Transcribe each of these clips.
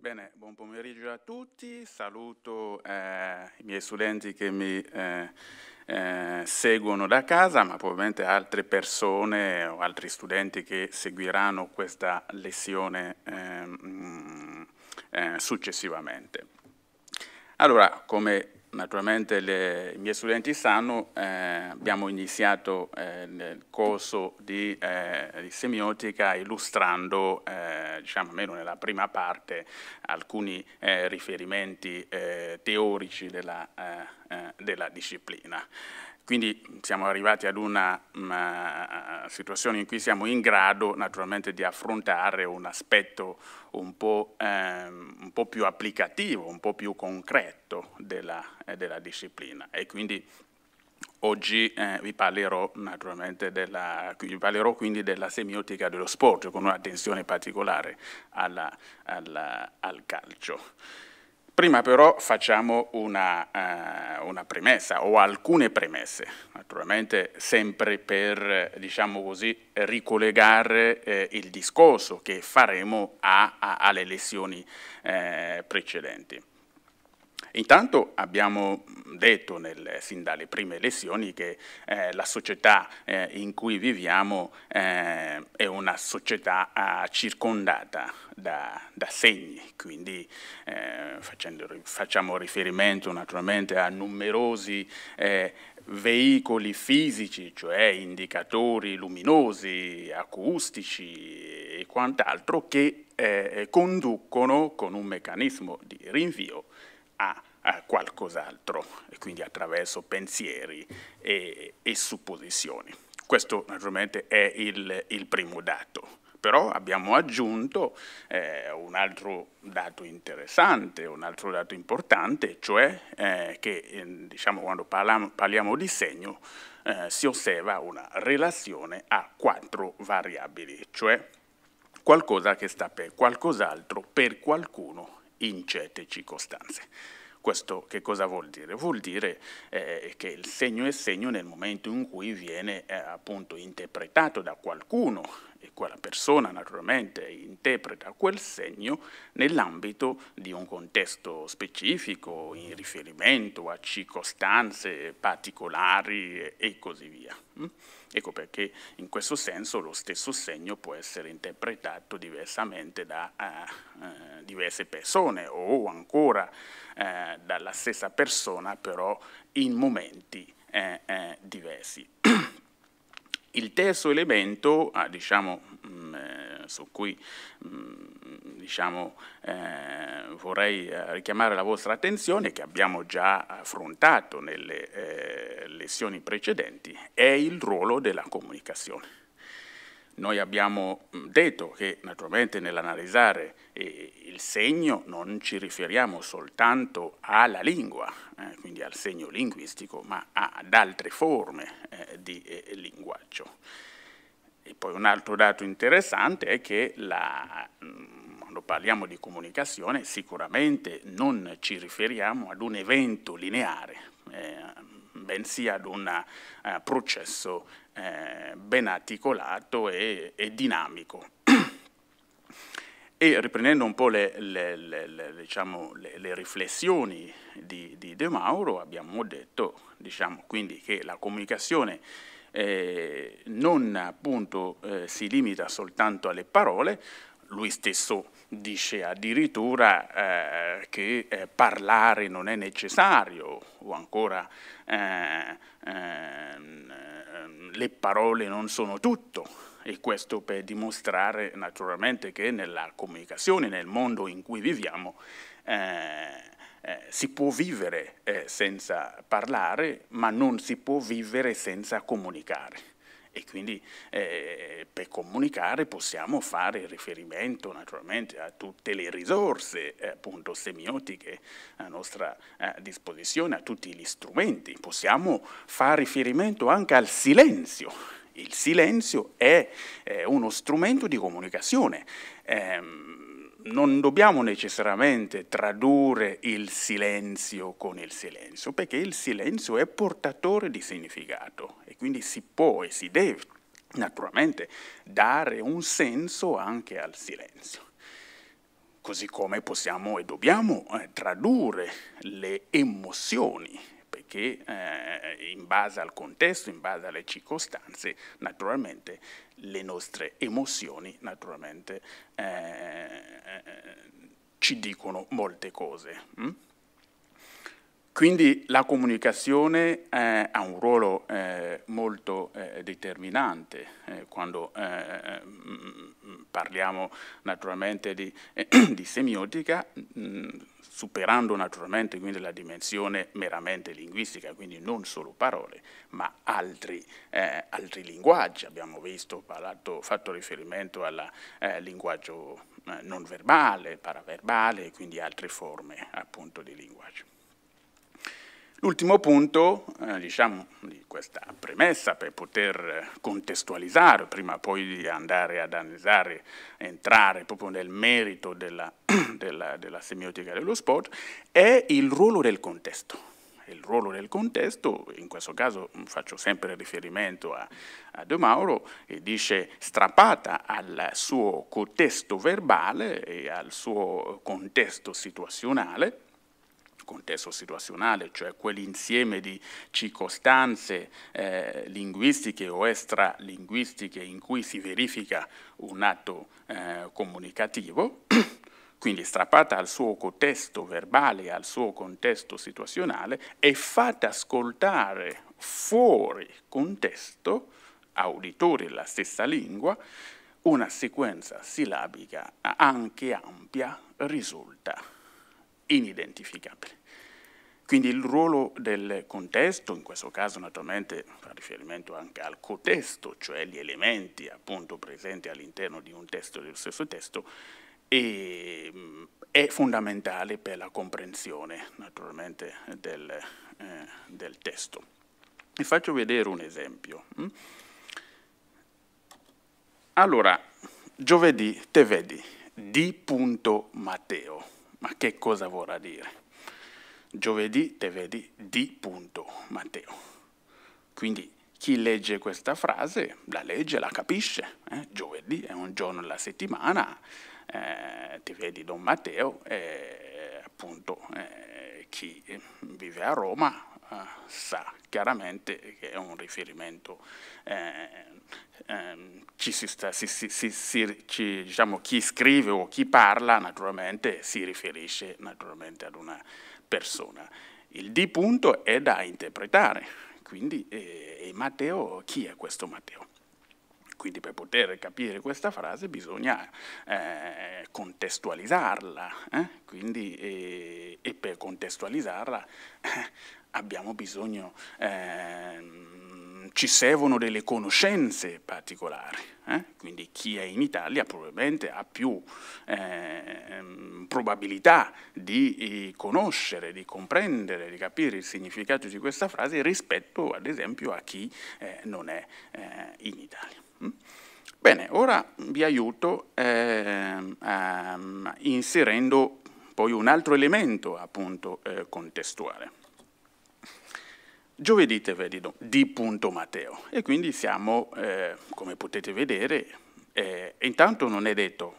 Bene, buon pomeriggio a tutti, saluto eh, i miei studenti che mi eh, eh, seguono da casa, ma probabilmente altre persone o altri studenti che seguiranno questa lezione ehm, mm, eh, successivamente. Allora, come naturalmente le, i miei studenti sanno, eh, abbiamo iniziato eh, il corso di, eh, di, semiotica illustrando, eh, diciamo almeno nella prima parte, alcuni eh, riferimenti eh, teorici della, della disciplina. Quindi siamo arrivati ad una mh, mm, eh, situazione in cui siamo in grado naturalmente di affrontare un aspetto un po', ehm, un po più applicativo, un po' più concreto della, eh, della disciplina e quindi Oggi eh, vi parlerò naturalmente della, vi parlerò quindi della semiotica dello sport con un'attenzione particolare alla, alla, al calcio. Prima però facciamo una, eh, una, premessa o alcune premesse, naturalmente sempre per, diciamo così, ricollegare eh, il discorso che faremo alle lezioni eh, precedenti. Intanto abbiamo detto nel, sin dalle prime lezioni che eh, la società eh, in cui viviamo eh, è una società eh, circondata da, da, segni, quindi eh, facendo, facciamo riferimento naturalmente a numerosi eh, veicoli fisici, cioè indicatori luminosi, acustici e quant'altro che conducono con un meccanismo di rinvio a, a qualcos'altro, e quindi attraverso pensieri e, e supposizioni. Questo naturalmente è il, il primo dato però abbiamo aggiunto eh, un altro dato interessante, un altro dato importante, cioè eh, che eh, diciamo, quando parliamo, parliamo di segno eh, si osserva una relazione a quattro variabili, cioè qualcosa che sta per qualcos'altro, per qualcuno in certe circostanze. Questo che cosa vuol dire? Vuol dire eh, che il segno è segno nel momento in cui viene eh, appunto interpretato da qualcuno e quella persona naturalmente interpreta quel segno nell'ambito di un contesto specifico in riferimento a circostanze particolari e così via. Mm? Ecco perché in questo senso lo stesso segno può essere interpretato diversamente da eh, eh diverse persone o ancora eh, dalla stessa persona però in momenti eh, eh diversi. Il terzo elemento ah, diciamo, mh, mm, eh, su cui mh, mm, diciamo, eh, vorrei eh, richiamare la vostra attenzione, che abbiamo già affrontato nelle eh, lezioni precedenti, è il ruolo della comunicazione. Noi abbiamo mm, detto che naturalmente nell'analizzare e il segno non ci riferiamo soltanto alla lingua, eh, quindi al segno linguistico, ma ad altre forme eh, di eh, linguaggio. E poi un altro dato interessante è che la, mm, quando parliamo di comunicazione sicuramente non ci riferiamo ad un evento lineare, eh, bensì ad un eh, processo eh, ben articolato e, e dinamico. E riprendendo un po' le, le, le, diciamo, le riflessioni di, di, De Mauro, abbiamo detto diciamo, quindi che la comunicazione eh, non appunto, eh, si limita soltanto alle parole, lui stesso dice addirittura eh, che eh, parlare non è necessario o ancora eh, ehm, ehm, le parole non sono tutto e questo per dimostrare naturalmente che nella comunicazione, nel mondo in cui viviamo, eh, eh, si può vivere eh, senza parlare, ma non si può vivere senza comunicare. E quindi eh, per comunicare possiamo fare riferimento naturalmente a tutte le risorse eh, appunto, semiotiche a nostra eh, disposizione, a tutti gli strumenti. Possiamo fare riferimento anche al silenzio, il silenzio è eh, uno strumento di comunicazione. Eh, non dobbiamo necessariamente tradurre il silenzio con il silenzio, perché il silenzio è portatore di significato e quindi si può e si deve naturalmente dare un senso anche al silenzio. Così come possiamo e dobbiamo eh, tradurre le emozioni che eh, in base al contesto, in base alle circostanze, naturalmente le nostre emozioni naturalmente eh, eh ci dicono molte cose. Hm? Quindi la comunicazione eh, ha un ruolo eh, molto eh, determinante eh, quando eh, mm, mm, parliamo naturalmente di, eh, di semiotica, mh, mm, superando naturalmente quindi la dimensione meramente linguistica, quindi non solo parole, ma altri, altri linguaggi. Abbiamo visto, parlato, fatto riferimento al linguaggio non verbale, paraverbale, e quindi altre forme appunto di linguaggio. L'ultimo punto, eh, diciamo, di questa premessa per poter contestualizzare, prima poi di andare ad analizzare, entrare proprio nel merito della, della, della semiotica dello sport, è il ruolo del contesto il ruolo del contesto, in questo caso faccio sempre riferimento a, a De Mauro, e dice strappata al suo contesto verbale e al suo contesto situazionale, contesto situazionale, cioè quell'insieme di circostanze eh, linguistiche o estralinguistiche in cui si verifica un atto eh, comunicativo, quindi strappata al suo contesto verbale, al suo contesto situazionale, e fatta ascoltare fuori contesto, auditori della stessa lingua, una sequenza sillabica anche ampia risulta inidentificabile. Quindi il ruolo del contesto, in questo caso naturalmente fa riferimento anche al cotesto, cioè gli elementi appunto presenti all'interno di un testo dello stesso testo, mm, è fondamentale per la comprensione naturalmente del, eh, del testo. Vi faccio vedere un esempio. Mm. Allora, giovedì te vedi, di Matteo ma che cosa vorrà dire? Giovedì te vedi di punto Matteo. Quindi chi legge questa frase la legge, la capisce. Eh? Giovedì è un giorno della settimana, eh, ti vedi Don Matteo e appunto eh, chi vive a Roma sa chiaramente che è un riferimento, chi scrive o chi parla naturalmente si riferisce naturalmente ad una persona. Il D punto è da interpretare, quindi eh, Matteo, chi è questo Matteo? Quindi per poter capire questa frase bisogna eh, contestualizzarla, eh? Quindi, eh, e per contestualizzarla eh, abbiamo bisogno, eh, ci servono delle conoscenze particolari. Eh? Quindi chi è in Italia probabilmente ha più eh, probabilità di eh, conoscere, di comprendere, di capire il significato di questa frase rispetto ad esempio a chi eh, non è eh, in Italia. Mm? Bene, ora vi aiuto ehm, ehm, inserendo poi un altro elemento appunto contestuale. Giovedì te vedo di punto Matteo e quindi siamo, eh, come potete vedere, eh, intanto non è detto,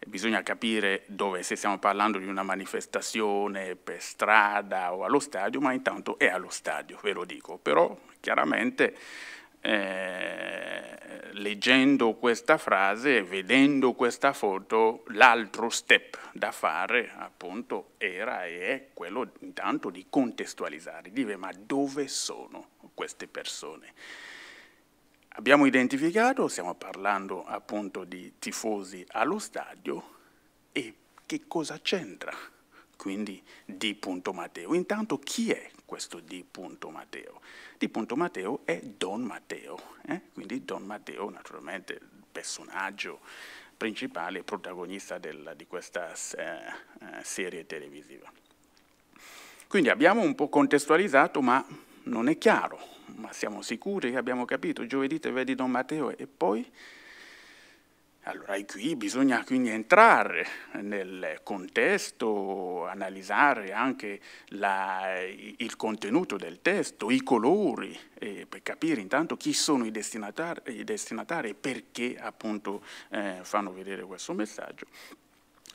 eh, bisogna capire dove, se stiamo parlando di una manifestazione per strada o allo stadio, ma intanto è allo stadio, ve lo dico, però chiaramente eh, leggendo questa frase, vedendo questa foto, l'altro step da fare appunto era e è quello intanto di contestualizzare, di dire ma dove sono queste persone? Abbiamo identificato, stiamo parlando appunto di tifosi allo stadio e che cosa c'entra? Quindi di punto Matteo. Intanto chi è questo di punto Matteo? di Ponte Matteo è Don Matteo. Eh? Quindi Don Matteo, naturalmente, il personaggio principale, protagonista del, di questa eh, eh, serie televisiva. Quindi abbiamo un po' contestualizzato, ma non è chiaro, ma siamo sicuri che abbiamo capito. Giovedì te vedi Don Matteo e poi allora, qui bisogna quindi entrare nel contesto, analizzare anche la, il contenuto del testo, i colori, eh, per capire intanto chi sono i destinatari, i destinatari e perché appunto eh, fanno vedere questo messaggio.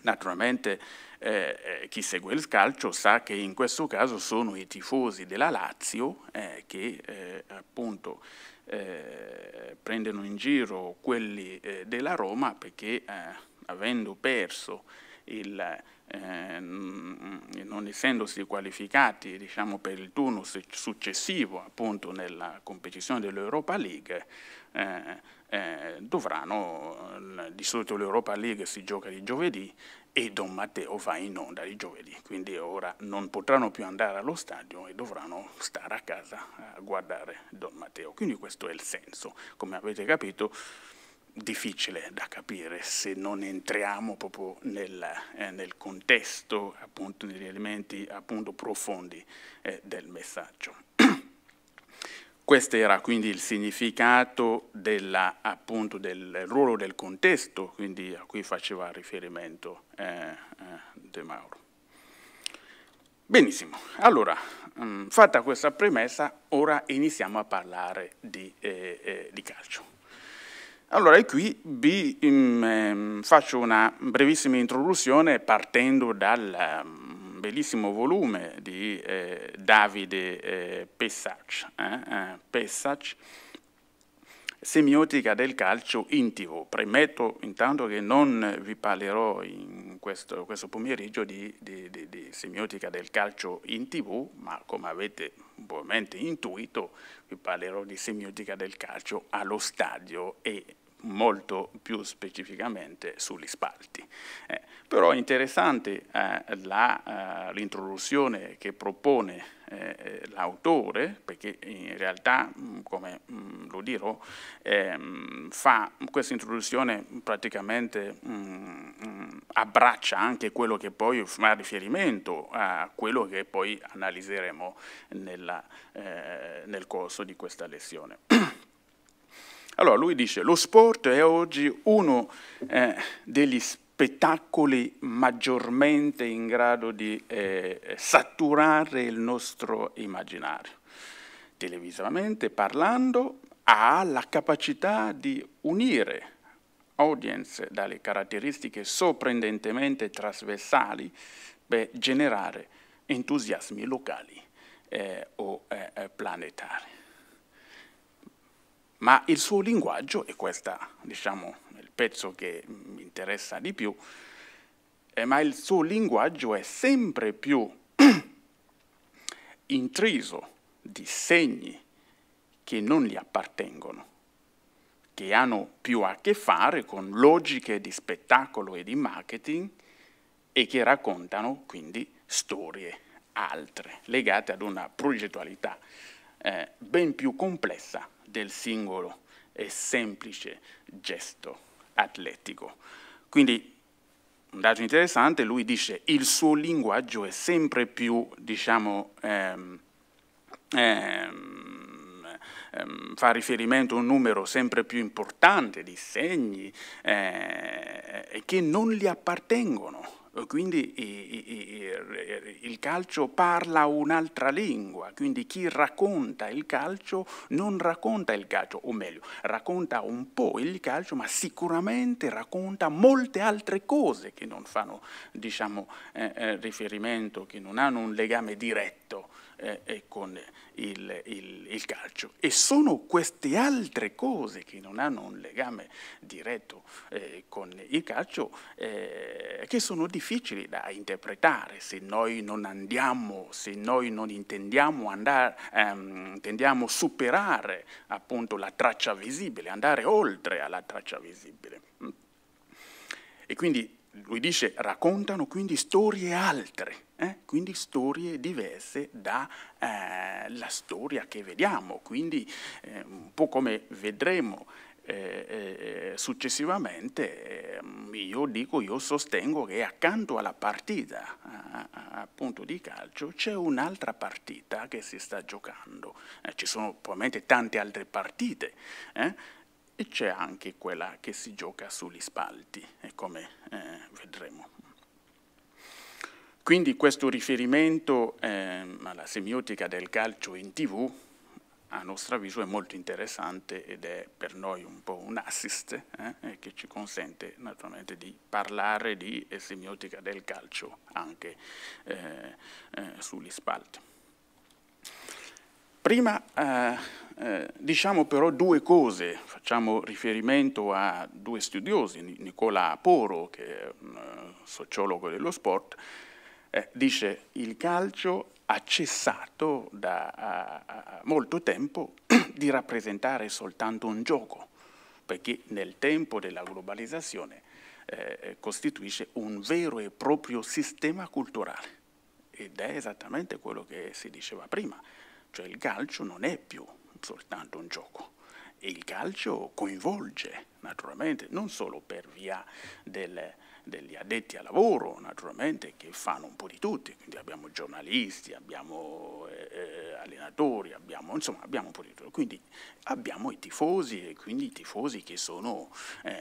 Naturalmente eh, eh chi segue il calcio sa che in questo caso sono i tifosi della Lazio eh, che eh, appunto eh, prendono in giro quelli eh, della Roma perché eh, avendo perso il, eh, mm, non essendosi qualificati diciamo, per il turno successivo appunto nella competizione dell'Europa League eh, dovranno, di solito l'Europa League si gioca di giovedì e Don Matteo va in onda di giovedì, quindi ora non potranno più andare allo stadio e dovranno stare a casa a guardare Don Matteo. Quindi questo è il senso, come avete capito, difficile da capire se non entriamo proprio nel, eh, nel contesto, appunto negli elementi appunto, profondi eh, del messaggio. Questo era quindi il significato della, appunto, del ruolo del contesto quindi, a cui faceva riferimento eh, eh De Mauro. Benissimo, allora mh, mm, fatta questa premessa ora iniziamo a parlare di, eh, eh di calcio. Allora qui vi mh, mm, ehm, faccio una brevissima introduzione partendo dal mm, bellissimo volume di eh, Davide eh, Pessac, eh, eh Pessac, Semiotica del calcio in tv. Premetto intanto che non vi parlerò in questo, questo pomeriggio di, di, di, di, semiotica del calcio in tv, ma come avete probabilmente intuito vi parlerò di semiotica del calcio allo stadio e molto più specificamente sugli spalti. Eh, però è interessante eh, eh l'introduzione eh, che propone eh, l'autore, perché in realtà, mm, come mh, mm, lo dirò, ehm, fa questa introduzione praticamente mh, mm, mh, abbraccia anche quello che poi fa riferimento a quello che poi analizzeremo nella, eh, nel corso di questa lezione. Allora lui dice, lo sport è oggi uno eh, degli spettacoli maggiormente in grado di eh, saturare il nostro immaginario. Televisivamente parlando, ha la capacità di unire audience dalle caratteristiche sorprendentemente trasversali per generare entusiasmi locali eh, o eh, eh planetari ma il suo linguaggio, e questo diciamo, è il pezzo che mi interessa di più, eh, ma il suo linguaggio è sempre più intriso di segni che non gli appartengono, che hanno più a che fare con logiche di spettacolo e di marketing e che raccontano quindi storie altre, legate ad una progettualità eh, ben più complessa del singolo e semplice gesto atletico. Quindi, un dato interessante, lui dice il suo linguaggio è sempre più, diciamo, ehm, ehm, ehm fa riferimento a un numero sempre più importante di segni eh, che non gli appartengono eh, quindi il calcio parla un'altra lingua, quindi chi racconta il calcio non racconta il calcio, o meglio, racconta un po' il calcio, ma sicuramente racconta molte altre cose che non fanno diciamo, eh, eh riferimento, che non hanno un legame diretto eh, e eh, con il, il, il calcio. E sono queste altre cose che non hanno un legame diretto eh, con il calcio eh, che sono difficili da interpretare se noi non andiamo, se noi non intendiamo andare, ehm, tendiamo superare appunto la traccia visibile, andare oltre alla traccia visibile. E quindi lui dice, raccontano quindi storie altre, eh? quindi storie diverse dalla eh, storia che vediamo, quindi eh, un po' come vedremo eh, eh, successivamente, eh, io dico, io sostengo che accanto alla partita appunto di calcio c'è un'altra partita che si sta giocando, ci sono probabilmente tante altre partite Eh? e c'è anche quella che si gioca sugli spalti, e come eh, vedremo. Quindi questo riferimento eh, alla semiotica del calcio in tv, a nostro avviso, è molto interessante ed è per noi un po' un assist eh, che ci consente naturalmente di parlare di semiotica del calcio anche eh, eh, sugli spalti. Prima eh, eh, diciamo però due cose, facciamo riferimento a due studiosi, Nicola Poro, che è un eh, sociologo dello sport, eh, dice il calcio ha cessato da a, a molto tempo di rappresentare soltanto un gioco, perché nel tempo della globalizzazione eh, costituisce un vero e proprio sistema culturale ed è esattamente quello che si diceva prima, cioè il calcio non è più soltanto un gioco. E il calcio coinvolge naturalmente, non solo per via del, degli addetti al lavoro, naturalmente, che fanno un po' di tutti, quindi abbiamo giornalisti, abbiamo eh, eh allenatori, abbiamo, insomma abbiamo un po' di tutto, quindi abbiamo i tifosi e quindi i tifosi che sono, eh,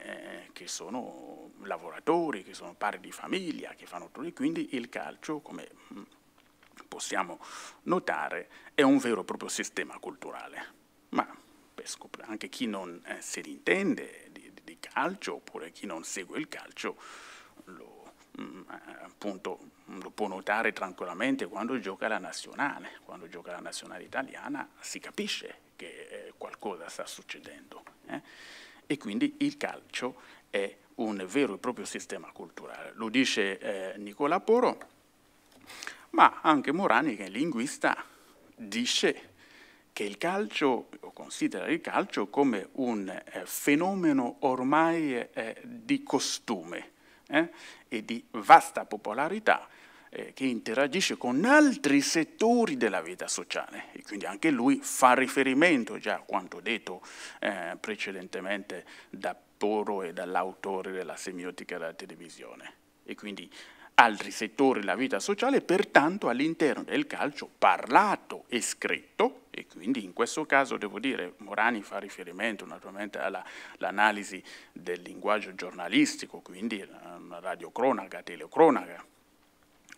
eh che sono lavoratori, che sono pari di famiglia, che fanno tutto, quindi il calcio come mm, possiamo notare, è un vero e proprio sistema culturale. Ma anche chi non eh, se ne intende di, di, calcio oppure chi non segue il calcio lo, mh, mm, eh, appunto, lo può notare tranquillamente quando gioca la nazionale, quando gioca la nazionale italiana si capisce che eh, qualcosa sta succedendo. Eh? E quindi il calcio è un vero e proprio sistema culturale. Lo dice eh, Nicola Poro ma anche Morani, che è linguista, dice che il calcio, o considera il calcio come un eh, fenomeno ormai eh, di costume eh, e di vasta popolarità eh, che interagisce con altri settori della vita sociale e quindi anche lui fa riferimento già a quanto detto eh, precedentemente da Toro e dall'autore della semiotica della televisione e quindi altri settori della vita sociale, pertanto all'interno del calcio parlato e scritto, e quindi in questo caso devo dire, Morani fa riferimento naturalmente all'analisi del linguaggio giornalistico, quindi radiocronaca, telecronaca,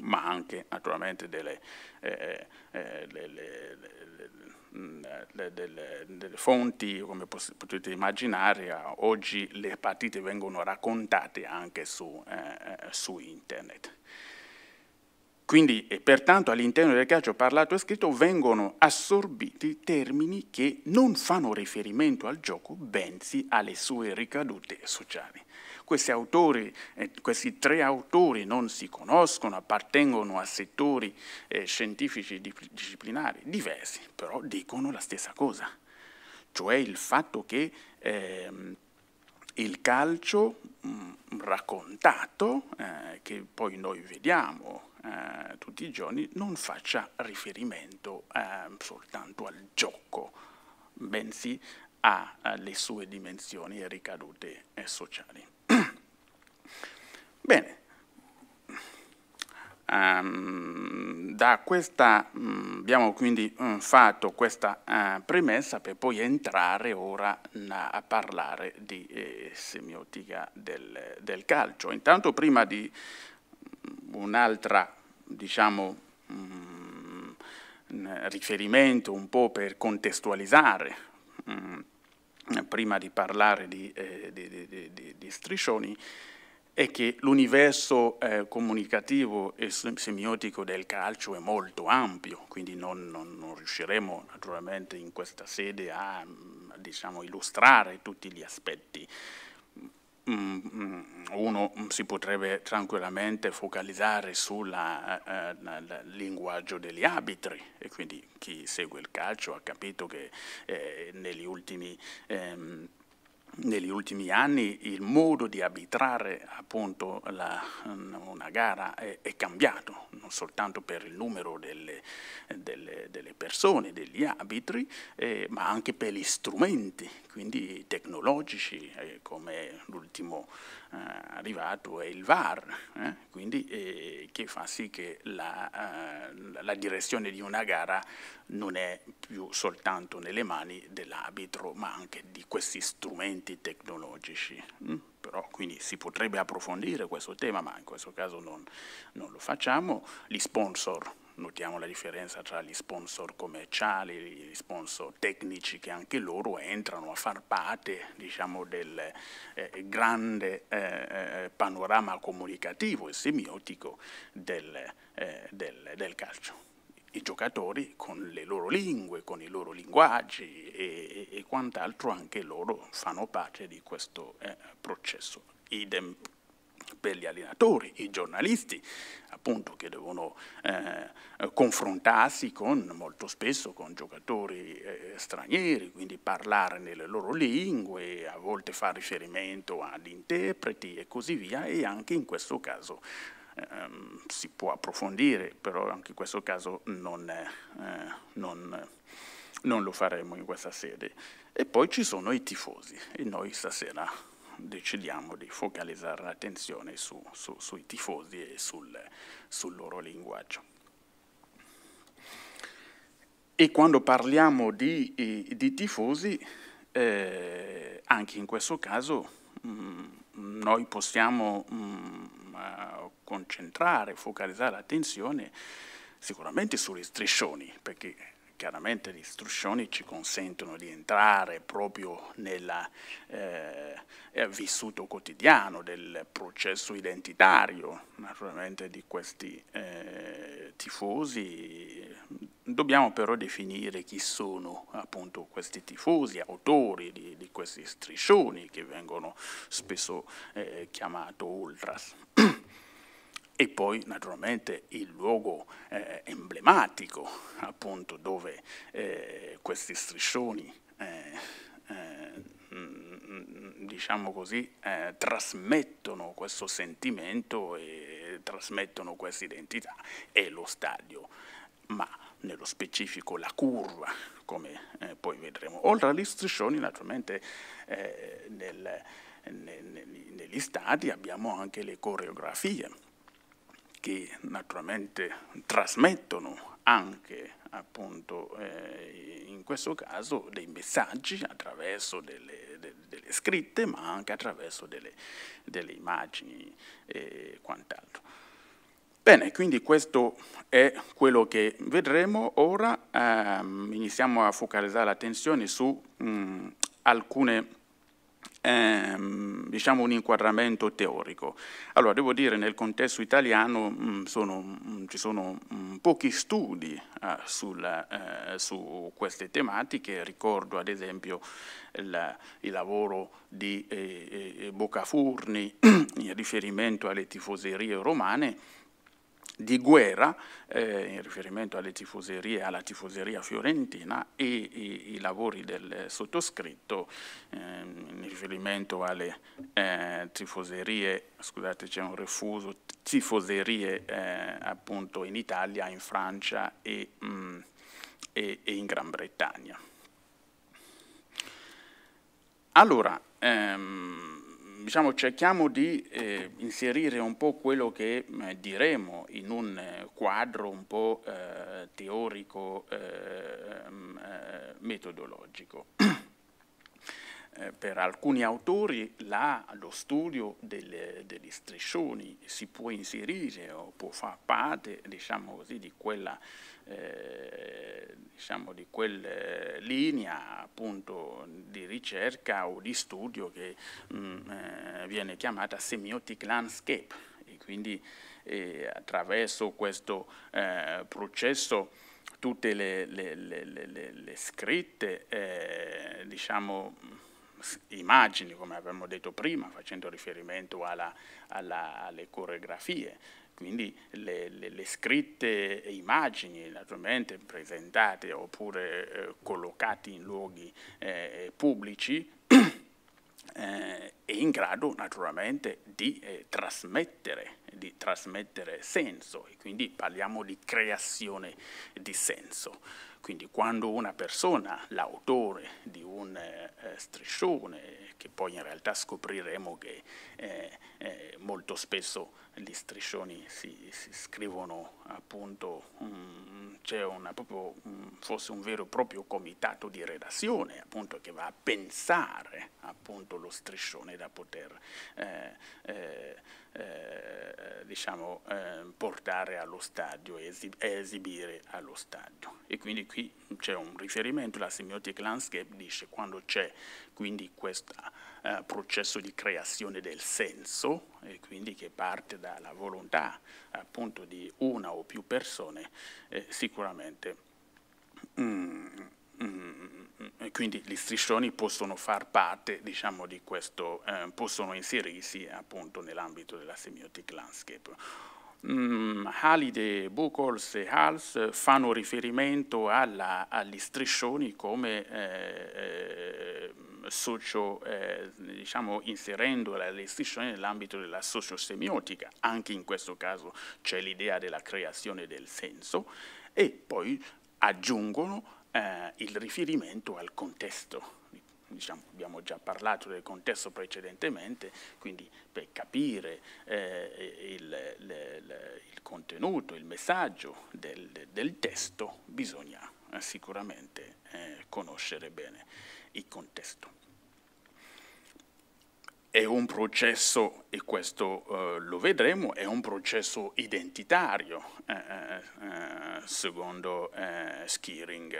ma anche naturalmente delle, eh, eh, delle, Mm, eh, delle, delle, fonti, come potete immaginare, oggi le partite vengono raccontate anche su, eh, eh su internet. Quindi, pertanto, all'interno del calcio parlato e scritto vengono assorbiti termini che non fanno riferimento al gioco, bensì alle sue ricadute sociali. Questi autori, eh, questi tre autori non si conoscono, appartengono a settori eh, scientifici di, disciplinari diversi, però dicono la stessa cosa, cioè il fatto che ehm, il calcio mm, raccontato, eh, che poi noi vediamo tutti i giorni, non faccia riferimento ehm, soltanto al gioco, bensì alle sue dimensioni e ricadute sociali. Bene, um, questa, um, abbiamo quindi um, fatto questa uh, premessa per poi entrare ora a parlare di eh, semiotica del, del, calcio. Intanto prima di mm, un'altra, diciamo, riferimento un po' per contestualizzare, prima di parlare di, eh, di, di, di striscioni, è che l'universo eh, comunicativo e semiotico del calcio è molto ampio, quindi non, non, non riusciremo naturalmente in questa sede a, a mm, diciamo, illustrare tutti gli aspetti. Mm, mm, uno si potrebbe tranquillamente focalizzare sul eh, eh linguaggio degli arbitri e quindi chi segue il calcio ha capito che eh, negli ultimi... Ehm, negli ultimi anni il modo di arbitrare appunto la, una gara è, è, cambiato, non soltanto per il numero delle, delle, delle persone, degli arbitri, eh, ma anche per gli strumenti, quindi tecnologici, eh, come l'ultimo eh, arrivato è il VAR, eh? quindi, eh, che fa sì che la, eh, la, direzione di una gara non è più soltanto nelle mani dell'arbitro, ma anche di questi strumenti tecnologici. Mm? Però, quindi si potrebbe approfondire questo tema, ma in questo caso non, non lo facciamo. Gli sponsor notiamo la differenza tra gli sponsor commerciali, gli sponsor tecnici che anche loro entrano a far parte diciamo, del eh, grande eh, eh, panorama comunicativo e semiotico del, eh, del, del calcio i giocatori con le loro lingue, con i loro linguaggi e, e, e quant'altro, anche loro fanno parte di questo eh, processo. Idem per gli allenatori, i giornalisti, appunto che devono eh, confrontarsi con, molto spesso con giocatori eh, stranieri, quindi parlare nelle loro lingue, a volte fare riferimento ad interpreti e così via, e anche in questo caso ehm, si può approfondire, però anche in questo caso non, eh, non, non lo faremo in questa sede. E poi ci sono i tifosi e noi stasera decidiamo di focalizzare l'attenzione su, su, sui tifosi e sul, sul loro linguaggio. E quando parliamo di, di tifosi, eh, anche in questo caso mh, mm, noi possiamo mh, mm, eh, concentrare, focalizzare l'attenzione sicuramente sugli striscioni, perché chiaramente gli struscioni ci consentono di entrare proprio nel eh, eh, vissuto quotidiano del processo identitario, naturalmente di questi eh, tifosi. Dobbiamo però definire chi sono appunto questi tifosi, autori di, di questi striscioni che vengono spesso eh, chiamati ultras. e poi naturalmente il luogo eh, emblematico appunto dove eh, questi striscioni eh, eh, diciamo così, eh, trasmettono questo sentimento e trasmettono questa identità, è lo stadio, ma nello specifico la curva, come eh, poi vedremo. Oltre agli striscioni, naturalmente, eh, nel, ne, ne, negli stadi abbiamo anche le coreografie che naturalmente trasmettono anche appunto eh, in questo caso dei messaggi attraverso delle, de, delle scritte ma anche attraverso delle, delle immagini e quant'altro. Bene, quindi questo è quello che vedremo ora. Ehm, iniziamo a focalizzare l'attenzione su mh, mm, alcune ehm, diciamo un inquadramento teorico. Allora, devo dire, nel contesto italiano mh, mm, sono, mh, mm, ci sono mh, mm, pochi studi eh, sulla, eh, su queste tematiche, ricordo ad esempio il, il lavoro di eh, eh Bocafurni in riferimento alle tifoserie romane, di guerra eh, in riferimento alle tifoserie, alla tifoseria fiorentina e i, i lavori del sottoscritto eh, in riferimento alle eh, tifoserie, scusate c'è un refuso, tifoserie eh, appunto in Italia, in Francia e, mh, mm, e, e in Gran Bretagna. Allora, ehm, diciamo, cerchiamo di eh, inserire un po' quello che eh, diremo in un eh, quadro un po' eh, teorico eh, mm, eh, metodologico. per alcuni autori la, lo studio delle, degli striscioni si può inserire o può far parte, diciamo così, di quella eh, diciamo di quella eh, linea appunto di ricerca o di studio che mh, mm, eh, viene chiamata semiotic landscape e quindi eh, attraverso questo eh, processo tutte le, le, le, le scritte diciamo immagini, come abbiamo detto prima, facendo riferimento alla, alla, alle coreografie, quindi le, le, le scritte e immagini, naturalmente presentate oppure eh, collocate in luoghi eh, pubblici, eh, è in grado naturalmente di eh, trasmettere, di trasmettere senso e quindi parliamo di creazione di senso. Quindi quando una persona, l'autore di un eh, eh, striscione, che poi in realtà scopriremo che eh, eh, molto spesso gli striscioni si, si scrivono appunto, um, c'è proprio, um, mm, forse un vero e proprio comitato di redazione appunto, che va a pensare appunto, lo striscione da poter eh, eh, eh, diciamo, eh, portare allo stadio e esibire allo stadio. E quindi qui c'è un riferimento, la semiotic landscape dice quando c'è quindi questo eh, processo di creazione del senso, e quindi che parte dalla volontà appunto di una o più persone, eh, sicuramente mm, mh, mm, mm, mm, quindi gli striscioni possono far parte diciamo, di questo, eh, possono inserirsi appunto nell'ambito della semiotic landscape. Mm, Halide, Buchholz e Hals fanno riferimento alla, agli striscioni come eh, eh socio, eh, diciamo, inserendo le striscioni nell'ambito della sociosemiotica, anche in questo caso c'è l'idea della creazione del senso, e poi aggiungono eh, il riferimento al contesto. Diciamo, abbiamo già parlato del contesto precedentemente, quindi per capire eh, il, il, il, il, contenuto, il messaggio del, del testo, bisogna eh, sicuramente eh, conoscere bene il contesto è un processo, e questo eh, lo vedremo, è un processo identitario, eh, eh, eh secondo eh, Schiering,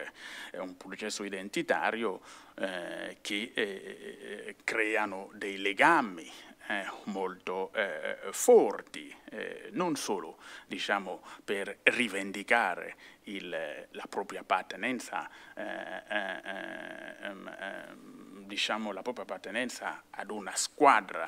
è un processo identitario eh, che creano dei legami molto forti, non solo diciamo, per rivendicare il, la propria appartenenza, eh, eh, ehm, ehm, diciamo la propria appartenenza ad una squadra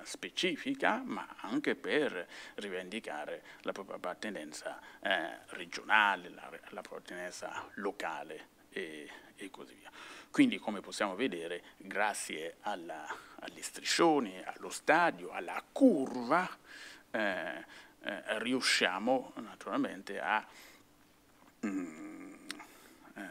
eh, specifica, ma anche per rivendicare la propria appartenenza eh, regionale, la, la appartenenza locale e, e così via. Quindi come possiamo vedere, grazie alla, agli striscioni, allo stadio, alla curva, eh, eh, riusciamo naturalmente a mm, eh,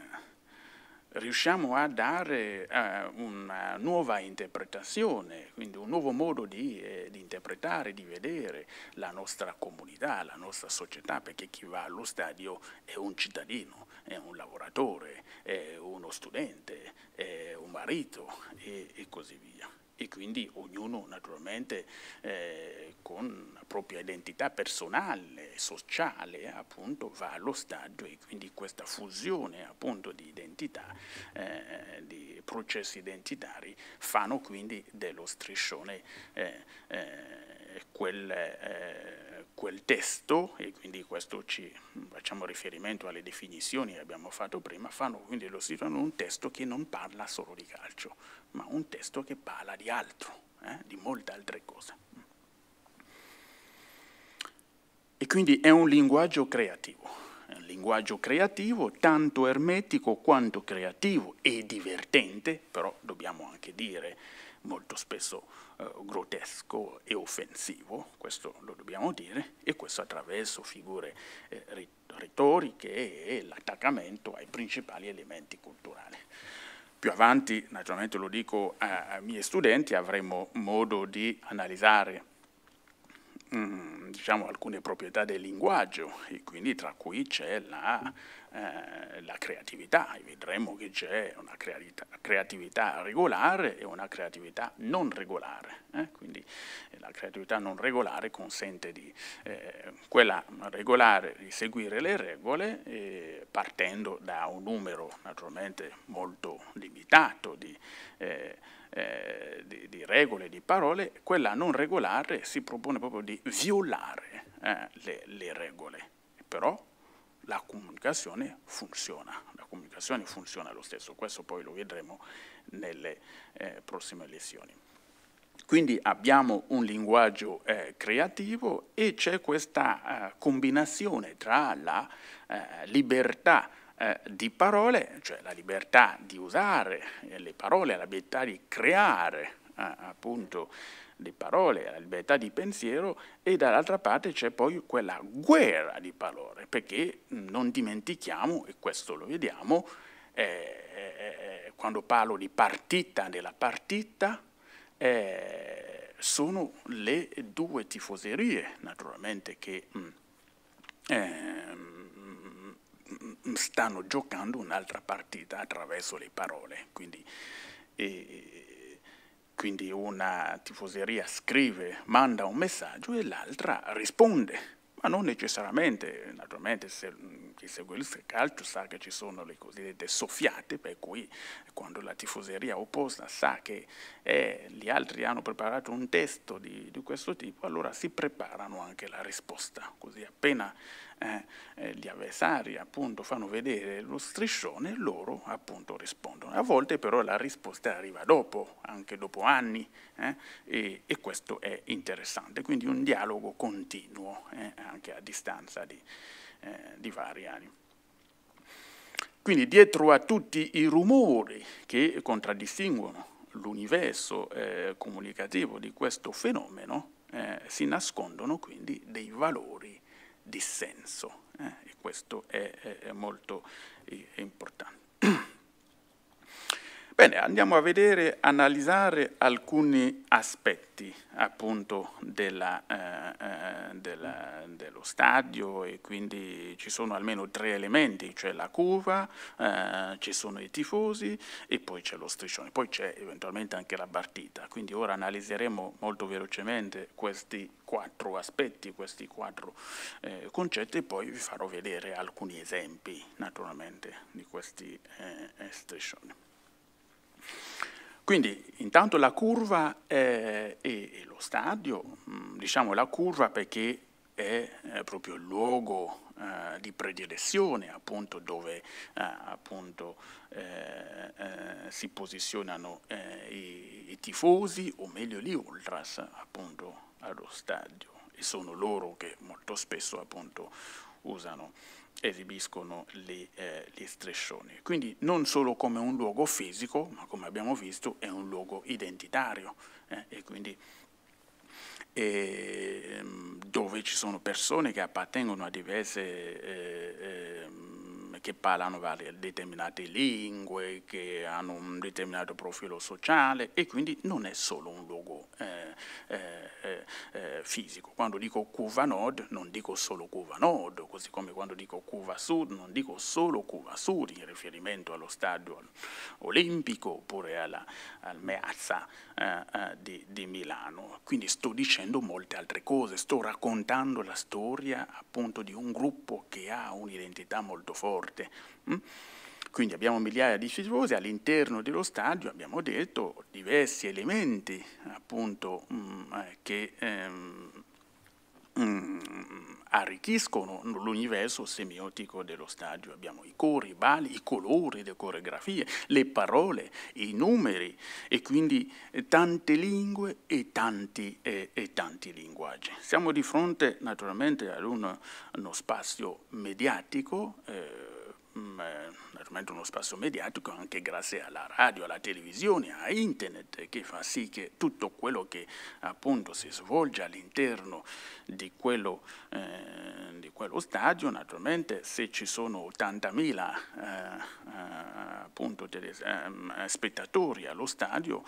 riusciamo a dare eh, una nuova interpretazione, quindi un nuovo modo di, eh, di, interpretare, di vedere la nostra comunità, la nostra società, perché chi va allo stadio è un cittadino, è un lavoratore, è uno studente, è un marito e, e così via e quindi ognuno naturalmente eh, con la propria identità personale, sociale, appunto, va allo stadio e quindi questa fusione appunto di identità, eh, di processi identitari, fanno quindi dello striscione eh, eh quel eh, quel testo, e quindi questo ci facciamo riferimento alle definizioni che abbiamo fatto prima, fanno quindi lo istituiscono un testo che non parla solo di calcio, ma un testo che parla di altro, eh, di molte altre cose. E quindi è un linguaggio creativo, è un linguaggio creativo tanto ermetico quanto creativo e divertente, però dobbiamo anche dire molto spesso eh, grotesco e offensivo, questo lo dobbiamo dire, e questo attraverso figure eh, retoriche e l'attaccamento ai principali elementi culturali. Più avanti, naturalmente lo dico ai miei studenti, avremo modo di analizzare mh, mm, diciamo, alcune proprietà del linguaggio, e quindi tra cui c'è la eh, la creatività, e vedremo che c'è una creatività regolare e una creatività non regolare, eh? quindi eh, la creatività non regolare consente di eh, quella regolare di seguire le regole eh, partendo da un numero naturalmente molto limitato di, di, di regole, di parole, quella non regolare si propone proprio di violare le, le regole, però la comunicazione funziona, la comunicazione funziona lo stesso, questo poi lo vedremo nelle eh, prossime lezioni. Quindi abbiamo un linguaggio eh, creativo e c'è questa eh, combinazione tra la eh, libertà eh, di parole, cioè la libertà di usare le parole, la libertà di creare eh, appunto di parole, la libertà di pensiero e dall'altra parte c'è poi quella guerra di parole, perché non dimentichiamo, e questo lo vediamo, eh, eh quando parlo di partita della partita, eh, sono le due tifoserie naturalmente che mh, mm, eh, stanno giocando un'altra partita attraverso le parole. Quindi, quindi una tifoseria scrive, manda un messaggio e l'altra risponde ma non necessariamente, naturalmente se chi segue il calcio sa che ci sono le cosiddette soffiate, per cui quando la tifoseria opposta sa che eh, gli altri hanno preparato un testo di, di questo tipo, allora si preparano anche la risposta, così appena eh, eh, gli avversari appunto fanno vedere lo striscione, loro appunto rispondono. A volte però la risposta arriva dopo, anche dopo anni, eh, e, e, questo è interessante, quindi un dialogo continuo eh, anche a distanza di, eh, di vari anni. Quindi dietro a tutti i rumori che contraddistinguono l'universo eh, comunicativo di questo fenomeno si nascondono quindi dei valori dissenso eh, e questo è, è molto è eh, importante. Bene, andiamo a vedere, analizzare alcuni aspetti appunto della, eh, eh, della, dello stadio e quindi ci sono almeno tre elementi, c'è la curva, eh, ci sono i tifosi e poi c'è lo striscione, poi c'è eventualmente anche la partita, quindi ora analizzeremo molto velocemente questi quattro aspetti, questi quattro eh, concetti e poi vi farò vedere alcuni esempi naturalmente di questi eh, eh, striscioni. Quindi intanto la curva è, e, e, lo stadio, mm, diciamo la curva perché è eh, proprio il luogo eh, di predilezione appunto dove eh, appunto, eh, si posizionano i, i, tifosi o meglio gli ultras appunto allo stadio e sono loro che molto spesso appunto usano esibiscono le, eh, gli striscioni. Quindi non solo come un luogo fisico, ma come abbiamo visto è un luogo identitario eh, e quindi eh, dove ci sono persone che appartengono a diverse eh, ehm, che parlano varie, determinate lingue, che hanno un determinato profilo sociale e quindi non è solo un luogo eh, eh, eh, eh fisico. Quando dico Cuba Nord non dico solo Cuba Nord, così come quando dico Cuba Sud non dico solo Cuba Sud in riferimento allo stadio olimpico oppure alla, al Meazza eh, eh, di, di Milano. Quindi sto dicendo molte altre cose, sto raccontando la storia appunto di un gruppo che ha un'identità molto forte giocate. Mm? Quindi abbiamo migliaia di tifosi, all'interno dello stadio abbiamo detto diversi elementi appunto mm, eh, che ehm, mm, arricchiscono l'universo semiotico dello stadio. Abbiamo i cori, i bali, i colori, le coreografie, le parole, i numeri e quindi eh, tante lingue e tanti, e, e tanti linguaggi. Siamo di fronte naturalmente ad un, uno spazio mediatico. Eh, Mm, eh, naturalmente uno spazio mediatico anche grazie alla radio, alla televisione, a internet che fa sì che tutto quello che appunto si svolge all'interno di, eh, di, quello stadio, naturalmente se ci sono 80.000 eh, ehm, spettatori allo stadio,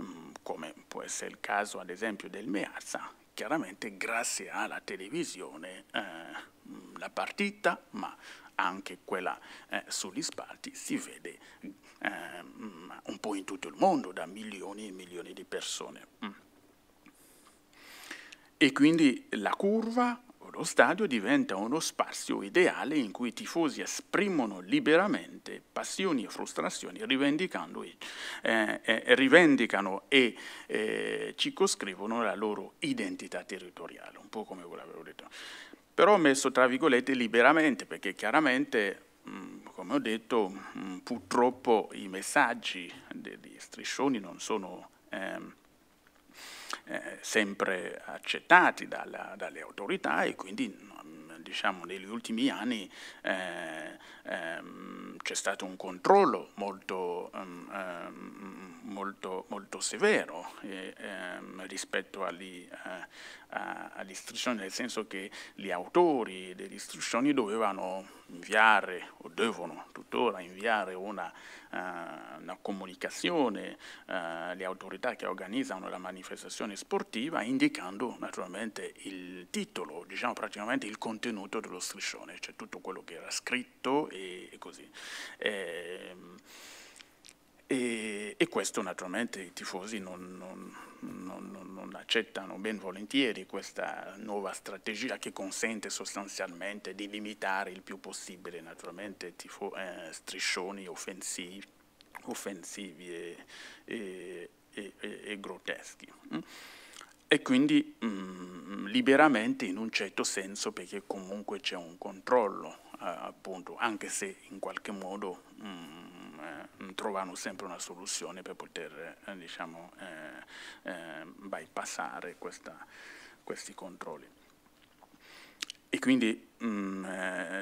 mm, come può essere il caso ad esempio del Meazza, chiaramente grazie alla televisione eh, mm, la partita, ma anche quella eh, sugli spalti si vede eh, un po' in tutto il mondo, da milioni e milioni di persone. Mm. E quindi la curva o lo stadio diventa uno spazio ideale in cui i tifosi esprimono liberamente passioni e frustrazioni, rivendicando, eh, eh, rivendicano e eh, circoscrivono la loro identità territoriale, un po' come quello l'avevo detto però messo tra virgolette liberamente, perché chiaramente, come ho detto, purtroppo i messaggi degli striscioni non sono ehm, eh, sempre accettati dalla, dalle autorità e quindi diciamo, negli ultimi anni eh, ehm, c'è stato un controllo molto, ehm, ehm molto, molto severo eh, ehm, rispetto agli, eh, all'istruzione, nel senso che gli autori delle istruzioni dovevano inviare o devono tuttora inviare una, uh, una comunicazione alle uh, autorità che organizzano la manifestazione sportiva indicando naturalmente il titolo, diciamo praticamente il contenuto dello striscione, cioè tutto quello che era scritto e, e così. E, ehm, e, e questo naturalmente i tifosi non, non, non, non, accettano ben volentieri questa nuova strategia che consente sostanzialmente di limitare il più possibile naturalmente tifo, eh, striscioni offensivi, offensivi e, e, e, e grotteschi mm? e quindi mh, mm, liberamente in un certo senso perché comunque c'è un controllo eh, appunto anche se in qualche modo mh, mm, eh, trovano sempre una soluzione per poter eh, diciamo, eh, bypassare questa, questi controlli. E quindi mh, mm,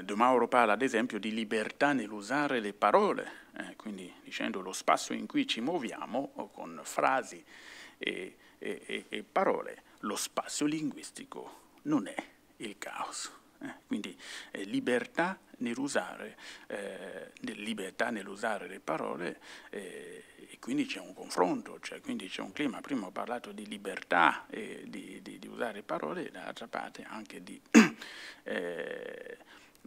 De Mauro parla ad esempio di libertà nell'usare le parole, eh, quindi dicendo lo spazio in cui ci muoviamo con frasi e, e, e parole, lo spazio linguistico non è il caos. Eh, quindi eh, libertà nell'usare, eh, libertà nell'usare le parole eh, e quindi c'è un confronto, cioè, quindi c'è un clima. Prima ho parlato di libertà e di, di, di usare parole, e dall'altra parte anche di, eh,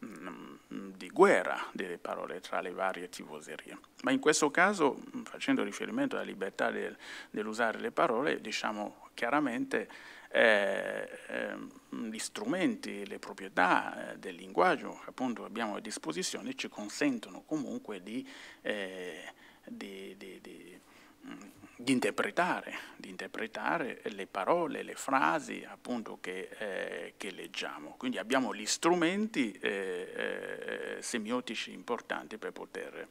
mm, mm, di, guerra delle parole tra le varie tifoserie. Ma in questo caso, mm, facendo riferimento alla libertà del, dell'usare le parole, diciamo chiaramente eh, ehm, gli strumenti, le proprietà eh, del linguaggio che appunto abbiamo a disposizione ci consentono comunque di, eh, di, di, di mm, di interpretare, di interpretare, le parole, le frasi appunto che, eh, che leggiamo. Quindi abbiamo gli strumenti eh, semiotici importanti per poter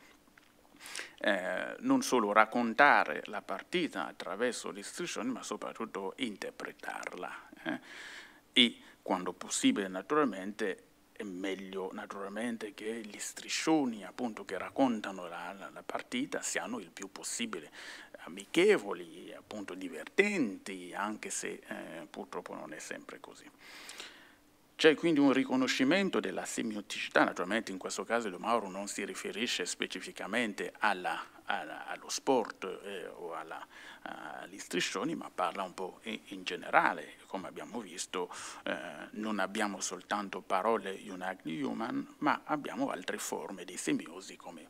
eh, non solo raccontare la partita attraverso l'istruzione, ma soprattutto interpretarla. Eh. E quando possibile, naturalmente, è meglio naturalmente che gli striscioni appunto, che raccontano la, la, la, partita siano il più possibile amichevoli, appunto divertenti, anche se eh, purtroppo non è sempre così. C'è quindi un riconoscimento della semioticità, naturalmente in questo caso De Mauro non si riferisce specificamente alla, alla, allo sport eh, o alla, agli striscioni, ma parla un po' in, in generale. Come abbiamo visto, eh, non abbiamo soltanto parole Unagni Human, ma abbiamo altre forme di semiosi come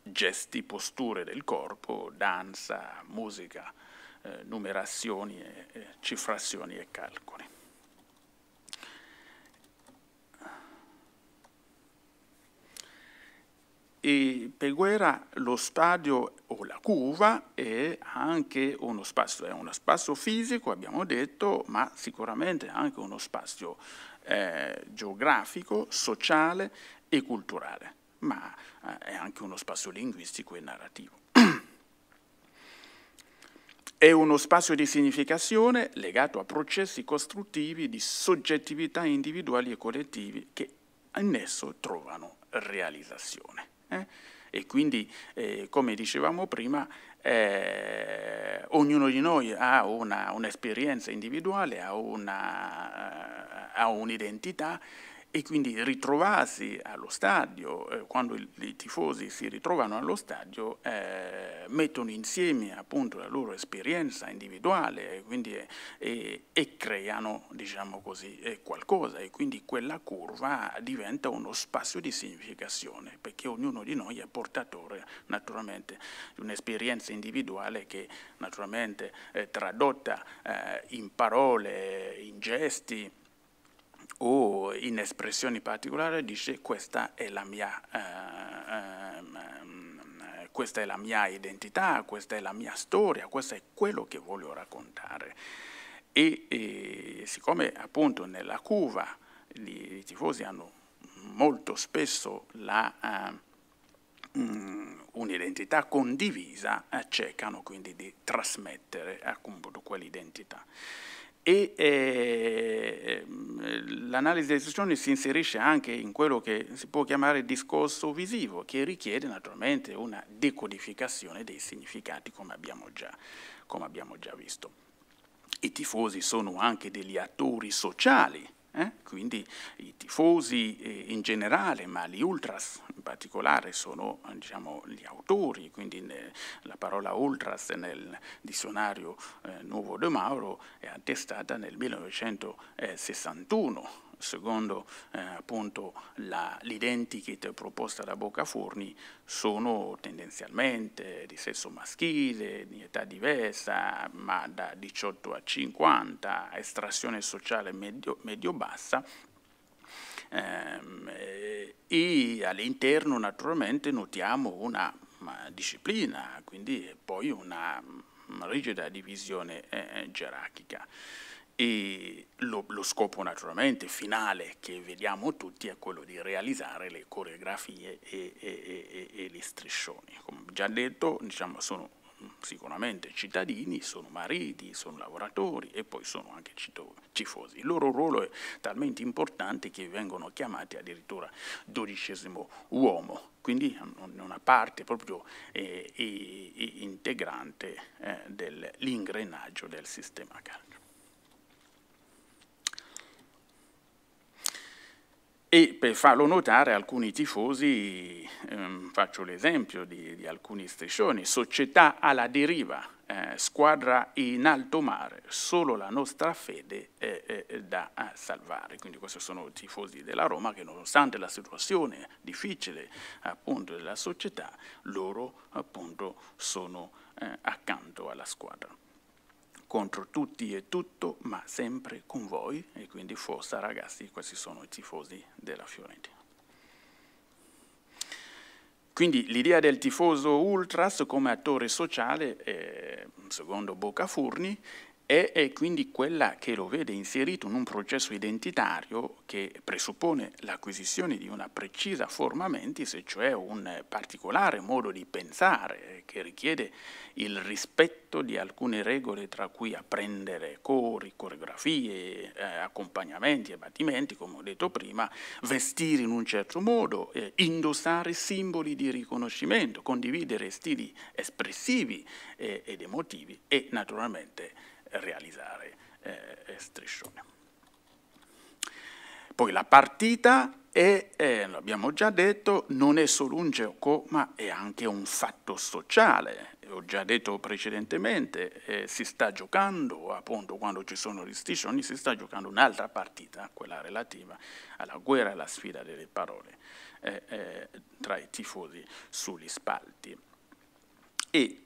gesti, posture del corpo, danza, musica, eh, numerazioni, cifrazioni e calcoli. E per Guerra lo stadio o la curva è anche uno spazio, è uno spazio fisico, abbiamo detto, ma sicuramente anche uno spazio eh, geografico, sociale e culturale, ma eh, è anche uno spazio linguistico e narrativo. È uno spazio di significazione legato a processi costruttivi di soggettività individuali e collettivi che in esso trovano realizzazione. Eh? E quindi, eh, come dicevamo prima, eh, ognuno di noi ha un'esperienza individuale, ha eh, un'identità e quindi ritrovarsi allo stadio, eh, quando il, i tifosi si ritrovano allo stadio, eh, mettono insieme appunto la loro esperienza individuale quindi, eh, e, creano, diciamo così, eh, qualcosa e quindi quella curva diventa uno spazio di significazione perché ognuno di noi è portatore naturalmente di un'esperienza individuale che naturalmente eh, tradotta eh, in parole, in gesti, o in espressioni particolari dice questa è la mia, eh, eh, questa è la mia identità, questa è la mia storia, questo è quello che voglio raccontare. E, e siccome appunto nella Cuba i, i tifosi hanno molto spesso la... Eh, un'identità condivisa eh, cercano quindi di trasmettere appunto quell'identità e eh, l'analisi delle istruzioni si inserisce anche in quello che si può chiamare discorso visivo, che richiede naturalmente una decodificazione dei significati, come abbiamo già, come abbiamo già visto. I tifosi sono anche degli attori sociali eh? quindi i tifosi eh, in generale, ma gli ultras in particolare sono diciamo, gli autori, quindi ne, la parola ultras nel dizionario eh, Nuovo De Mauro è attestata nel 1961 secondo eh, appunto l'identikit proposta da Bocca Forni, sono tendenzialmente di sesso maschile, di età diversa, ma da 18 a 50, estrazione sociale medio-bassa, medio ehm, e all'interno naturalmente notiamo una disciplina, quindi poi una rigida divisione eh, gerarchica. E lo, lo, scopo naturalmente finale che vediamo tutti è quello di realizzare le coreografie e, e, e, e gli striscioni. Come già detto, diciamo, sono sicuramente cittadini, sono mariti, sono lavoratori e poi sono anche cifosi. Il loro ruolo è talmente importante che vengono chiamati addirittura dodicesimo uomo, quindi una parte proprio eh, integrante eh, dell'ingrenaggio del sistema carico. E per farlo notare alcuni tifosi, ehm, faccio l'esempio di, di, alcuni striscioni, società alla deriva, eh, squadra in alto mare, solo la nostra fede è, è da eh, salvare. Quindi questi sono tifosi della Roma che nonostante la situazione difficile appunto della società, loro appunto sono eh, accanto alla squadra contro tutti e tutto, ma sempre con voi e quindi forza ragazzi, questi sono i tifosi della Fiorentina. Quindi l'idea del tifoso ultras come attore sociale, eh, secondo Bocafurni, e è quindi quella che lo vede inserito in un processo identitario che presuppone l'acquisizione di una precisa forma mentis, cioè un particolare modo di pensare che richiede il rispetto di alcune regole tra cui apprendere cori, coreografie, eh, accompagnamenti e battimenti, come ho detto prima, vestire in un certo modo, eh, indossare simboli di riconoscimento, condividere stili espressivi eh, ed emotivi e naturalmente realizzare eh, eh, striscione. Poi la partita è, eh, abbiamo già detto, non è solo un gioco, ma è anche un fatto sociale. Ho già detto precedentemente, eh, si sta giocando, appunto quando ci sono striscioni, si sta giocando un'altra partita, quella relativa alla guerra e alla sfida delle parole eh, eh tra i tifosi sugli spalti. E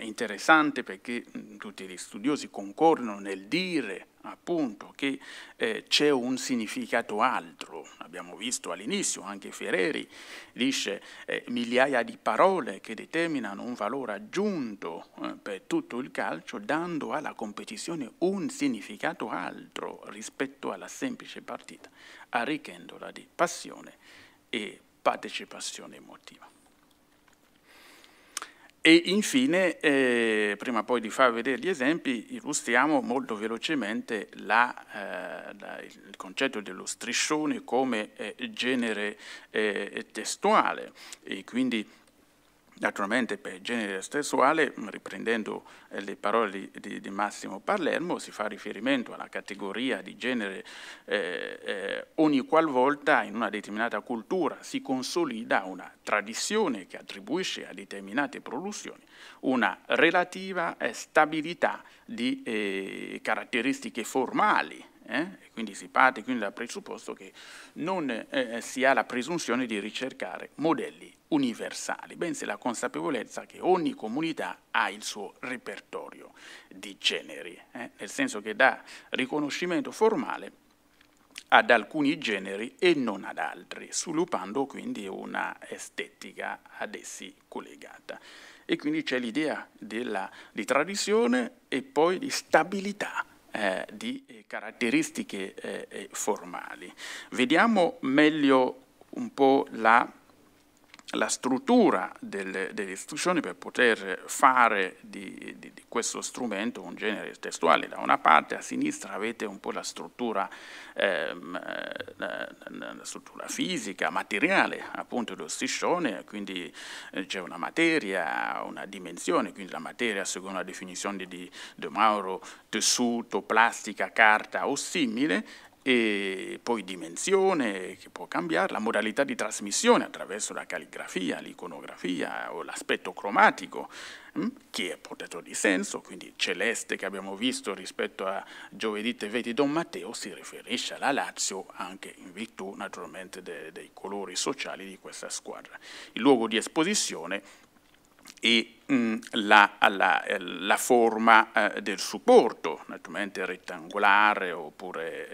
interessante perché mm, tutti gli studiosi concorrono nel dire appunto che eh, c'è un significato altro. Abbiamo visto all'inizio anche Ferreri dice eh, migliaia di parole che determinano un valore aggiunto eh, per tutto il calcio dando alla competizione un significato altro rispetto alla semplice partita, arricchendola di passione e partecipazione emotiva. E infine, eh, prima poi di far vedere gli esempi, illustriamo molto velocemente la, eh, la, il concetto dello striscione come eh, genere eh, testuale e quindi Naturalmente per genere sessuale, mm, riprendendo eh, le parole di, di, di, Massimo Palermo, si fa riferimento alla categoria di genere eh, eh, ogni qualvolta in una determinata cultura si consolida una tradizione che attribuisce a determinate produzioni una relativa eh, stabilità di eh, caratteristiche formali eh? quindi si parte quindi dal presupposto che non eh, eh, si ha la presunzione di ricercare modelli universali, bensì la consapevolezza che ogni comunità ha il suo repertorio di generi, eh? nel senso che dà riconoscimento formale ad alcuni generi e non ad altri, sviluppando quindi una estetica ad essi collegata. E quindi c'è l'idea di tradizione e poi di stabilità eh, di eh, caratteristiche eh, eh, formali. Vediamo meglio un po' la la struttura delle, delle istituzioni per poter fare di, di, di, questo strumento un genere testuale. Da una parte a sinistra avete un po' la struttura, ehm, eh, la, la struttura fisica, materiale appunto dello striscione, quindi eh, c'è una materia, una dimensione, quindi la materia secondo la definizione di De Mauro, tessuto, plastica, carta o simile, e poi dimensione che può cambiare, la modalità di trasmissione attraverso la calligrafia, l'iconografia o l'aspetto cromatico hm, che è portato di senso, quindi celeste che abbiamo visto rispetto a giovedì te vedi Don Matteo si riferisce alla Lazio anche in virtù naturalmente dei, dei colori sociali di questa squadra. Il luogo di esposizione e Mm, la, la, eh, la, forma eh, del supporto, naturalmente rettangolare oppure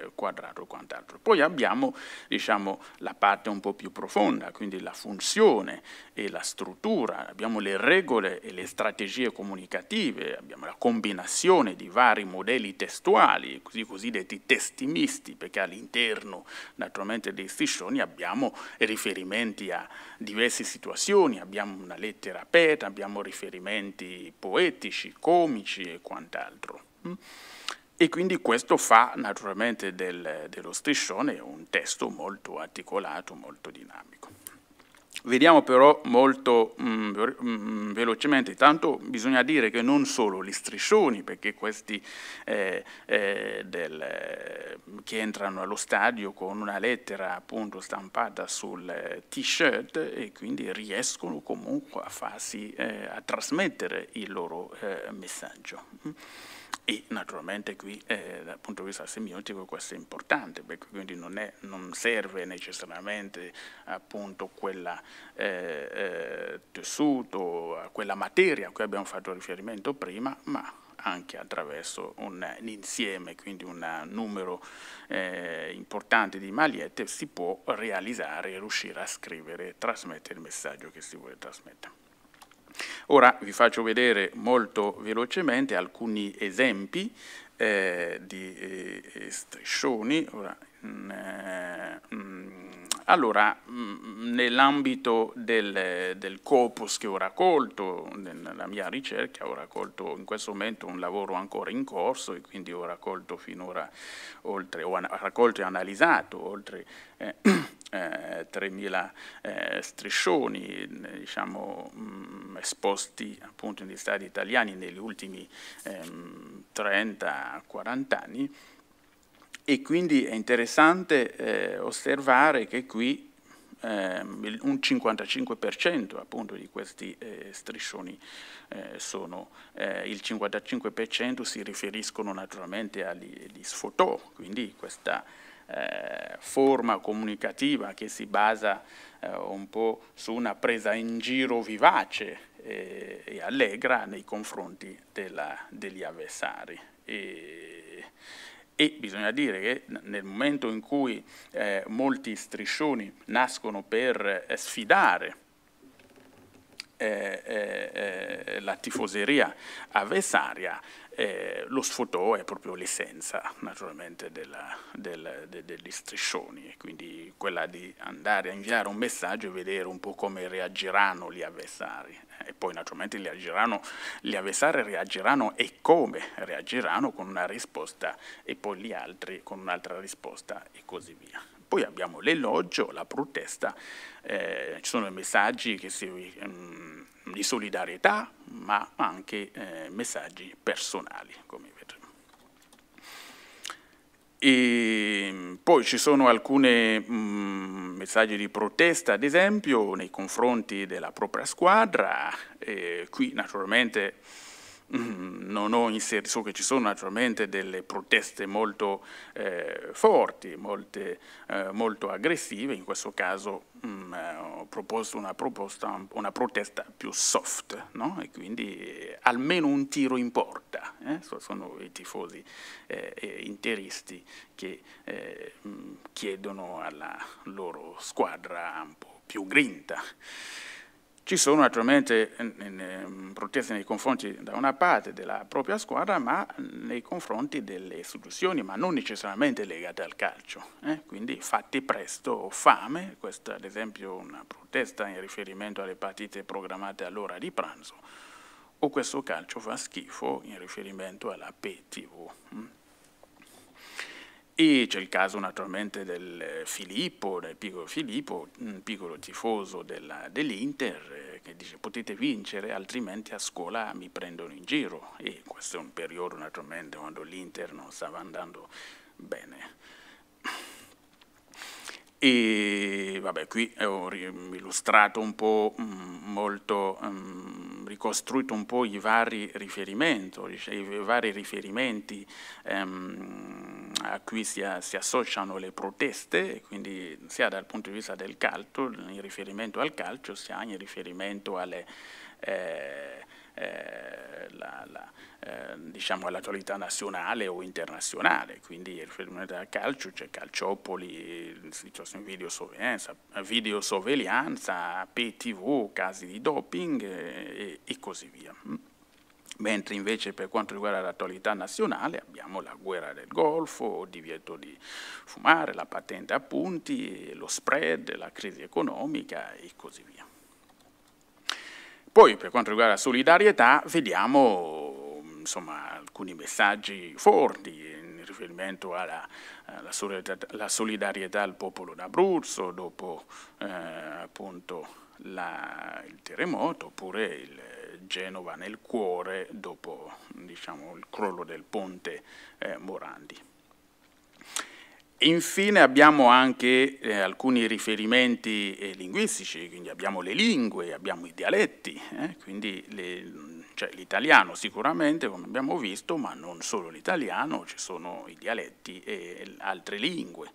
eh, quadrato o quant'altro. Poi abbiamo diciamo, la parte un po' più profonda, quindi la funzione e la struttura, abbiamo le regole e le strategie comunicative, abbiamo la combinazione di vari modelli testuali, così cosiddetti testi misti, perché all'interno naturalmente dei striscioni abbiamo riferimenti a diverse situazioni, abbiamo una lettera aperta, poeta, abbiamo riferimenti poetici, comici e quant'altro. Mm? E quindi questo fa naturalmente del, dello striscione un testo molto articolato, molto dinamico. Vediamo però molto mm, mm, velocemente, tanto bisogna dire che non solo gli striscioni, perché questi eh, eh, del, eh, che entrano allo stadio con una lettera appunto stampata sul t-shirt e quindi riescono comunque a farsi, eh, a trasmettere il loro eh, messaggio. E naturalmente qui eh, dal punto di vista semiotico questo è importante, perché quindi non, è, non serve necessariamente appunto quel eh, eh, tessuto, quella materia a cui abbiamo fatto riferimento prima, ma anche attraverso un, un insieme, quindi un numero eh, importante di magliette, si può realizzare e riuscire a scrivere e trasmettere il messaggio che si vuole trasmettere. Ora vi faccio vedere molto velocemente alcuni esempi eh, di eh, striscioni. Ora, mh, mm, eh, mh, mm, allora, mm, nell'ambito del, del, corpus che ho raccolto, nella mia ricerca, ho raccolto in questo momento un lavoro ancora in corso e quindi ho raccolto finora oltre, ho raccolto e analizzato oltre eh, eh, 3.000 eh, striscioni diciamo, mh, mm, esposti appunto negli stati italiani negli ultimi 30-40 ehm, anni e quindi è interessante eh, osservare che qui ehm, un 55% appunto di questi eh, striscioni eh, sono, eh, il 55% si riferiscono naturalmente agli, agli sfotò, quindi questa eh, forma comunicativa che si basa eh, un po' su una presa in giro vivace e, e allegra nei confronti della, degli avversari. E, e bisogna dire che nel momento in cui eh, molti striscioni nascono per eh, sfidare eh, eh, eh la tifoseria avversaria, eh, lo sfotò è proprio l'essenza naturalmente della, della, de, degli striscioni, quindi quella di andare a inviare un messaggio e vedere un po' come reagiranno gli avversari. Eh, e poi naturalmente gli, gli avversari reagiranno e come reagiranno con una risposta e poi gli altri con un'altra risposta e così via. Poi abbiamo l'elogio, la protesta, eh, ci sono messaggi si, mh, mm, di solidarietà, ma anche eh, messaggi personali, come vedremo. E ehm, poi ci sono alcuni mm, messaggi di protesta, ad esempio, nei confronti della propria squadra. E eh, qui naturalmente Mm, non ho inserito, so che ci sono naturalmente delle proteste molto eh, forti, molte, eh, molto aggressive, in questo caso mh, mm, eh, ho proposto una, proposta, una, protesta più soft, no? e quindi eh, almeno un tiro in porta, eh? sono i tifosi eh, interisti che mh, mm, chiedono alla loro squadra un po' più grinta. Ci sono naturalmente eh, proteste nei confronti da una parte della propria squadra, ma nei confronti delle istituzioni, ma non necessariamente legate al calcio. Eh? Quindi fatti presto o fame, questa ad esempio una protesta in riferimento alle partite programmate all'ora di pranzo, o questo calcio fa schifo in riferimento alla PTV. E c'è il caso naturalmente del eh, Filippo, del piccolo Filippo, un piccolo tifoso dell'Inter, eh, che dice potete vincere altrimenti a scuola mi prendono in giro. E questo è un periodo naturalmente quando l'Inter non stava andando bene. E vabbè, qui ho illustrato un po' mm, molto, um, ricostruito un po' i vari riferimenti, cioè, i vari riferimenti um, a cui si, si, associano le proteste, quindi sia dal punto di vista del calcio, in riferimento al calcio, sia in riferimento alle... Eh, eh, eh, diciamo all'attualità nazionale o internazionale, quindi il fenomeno del calcio c'è cioè Calciopoli, situazioni video videosorveglianza, PTV, casi di doping eh, e, e così via mm. mentre invece per quanto riguarda l'attualità nazionale abbiamo la guerra del Golfo, il divieto di fumare, la patente a punti, lo spread, la crisi economica e così via. Poi per quanto riguarda la solidarietà vediamo insomma, alcuni messaggi forti in riferimento alla, alla solidarietà, la solidarietà al popolo d'Abruzzo dopo eh, appunto la, il terremoto oppure il Genova nel cuore dopo diciamo, il crollo del ponte eh, Morandi. Infine abbiamo anche eh, alcuni riferimenti eh, linguistici, quindi abbiamo le lingue, abbiamo i dialetti, eh, quindi le, cioè l'italiano sicuramente, come abbiamo visto, ma non solo l'italiano, ci sono i dialetti e altre lingue.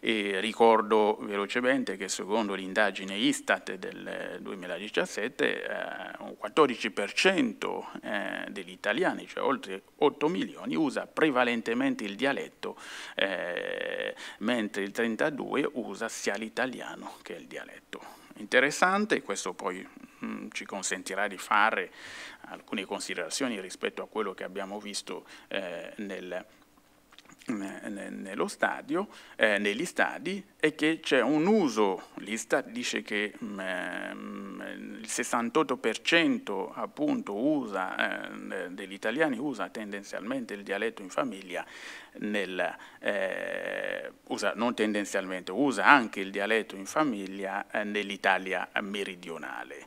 E ricordo velocemente che secondo l'indagine Istat del 2017 eh, un 14% eh, degli italiani, cioè oltre 8 milioni, usa prevalentemente il dialetto, eh, mentre il 32% usa sia l'italiano che il dialetto. Interessante, questo poi mh, mm, ci consentirà di fare alcune considerazioni rispetto a quello che abbiamo visto eh, nel nello stadio, eh, negli stadi e che c'è un uso, l'Istat dice che mh, mm, ehm, il 68% appunto usa, eh, degli italiani usa tendenzialmente il dialetto in famiglia, nel, eh, usa, non tendenzialmente, usa anche il dialetto in famiglia eh, nell'Italia meridionale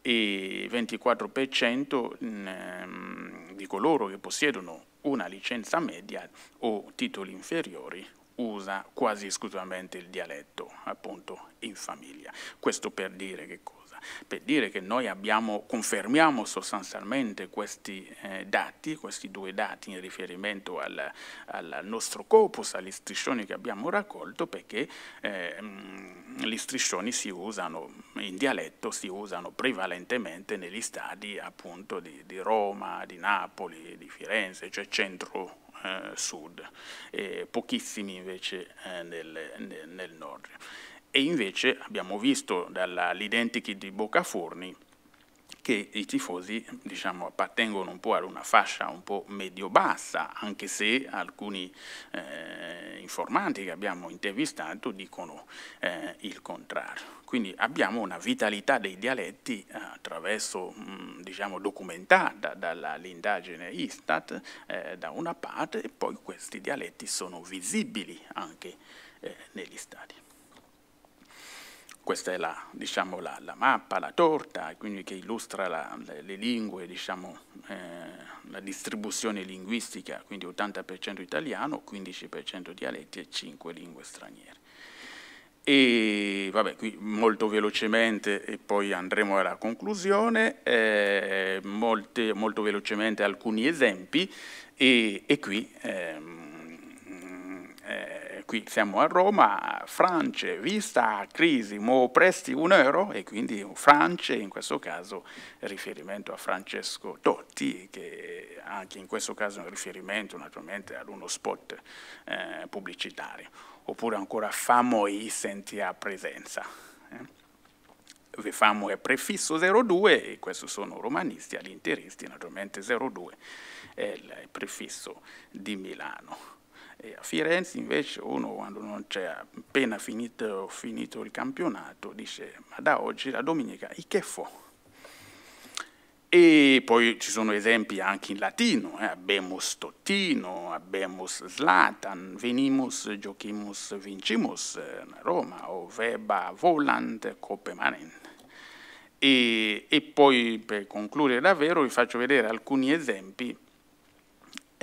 e il 24% mh, di coloro che possiedono una licenza media o titoli inferiori usa quasi esclusivamente il dialetto appunto in famiglia. Questo per dire che cosa? per dire che noi abbiamo, confermiamo sostanzialmente questi eh, dati, questi due dati in riferimento al, al nostro corpus, agli striscioni che abbiamo raccolto, perché eh, gli striscioni si usano in dialetto, si usano prevalentemente negli stadi appunto di, di Roma, di Napoli, di Firenze, cioè centro eh, sud, e pochissimi invece eh, nel, nel, nel nord e invece abbiamo visto dall'identity di Boccaforni che i tifosi diciamo, appartengono un po' ad una fascia un po' medio-bassa, anche se alcuni eh, informanti che abbiamo intervistato dicono eh, il contrario. Quindi abbiamo una vitalità dei dialetti attraverso, mh, diciamo, documentata dall'indagine Istat eh, da una parte e poi questi dialetti sono visibili anche eh, negli stadi questa è la, diciamo, la, la, mappa, la torta, quindi che illustra la, le lingue, diciamo, eh, la distribuzione linguistica, quindi 80% italiano, 15% dialetti e 5 lingue straniere. E vabbè, qui molto velocemente e poi andremo alla conclusione, eh, molte, molto velocemente alcuni esempi e, e qui... Eh, qui siamo a Roma, France, vista crisi, mo presti un euro e quindi France, in questo caso riferimento a Francesco Totti, che anche in questo caso è un riferimento naturalmente ad uno spot eh, pubblicitario, oppure ancora famo i senti a presenza. Eh? Vefamo è prefisso 02, e questi sono romanisti, all'interisti, naturalmente 02 è il prefisso di Milano. E a Firenze invece uno quando non c'è appena finito, finito, il campionato dice ma da oggi la domenica i che fo? E poi ci sono esempi anche in latino, eh? abemus Tottino, abemus Slatan, venimus, giochimus, vincimus, Roma, o veba volant copemanent. E, e poi per concludere davvero vi faccio vedere alcuni esempi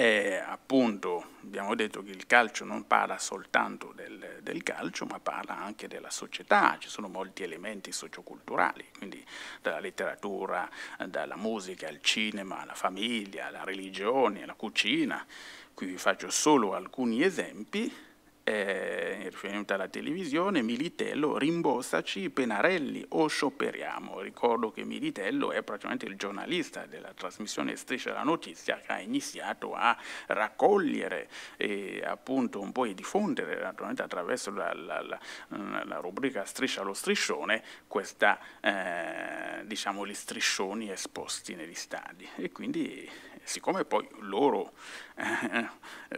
e appunto abbiamo detto che il calcio non parla soltanto del, del, calcio, ma parla anche della società, ci sono molti elementi socioculturali, quindi dalla letteratura, dalla musica al cinema, alla famiglia, alla religione, alla cucina. Qui vi faccio solo alcuni esempi eh, riferimento alla televisione, Militello rimbossaci Penarelli o scioperiamo. Ricordo che Militello è praticamente il giornalista della trasmissione Striscia la Notizia che ha iniziato a raccogliere e appunto un po' e diffondere naturalmente attraverso la, la, la, la rubrica Striscia lo striscione questa, eh, diciamo, gli striscioni esposti negli stadi e quindi siccome poi loro eh,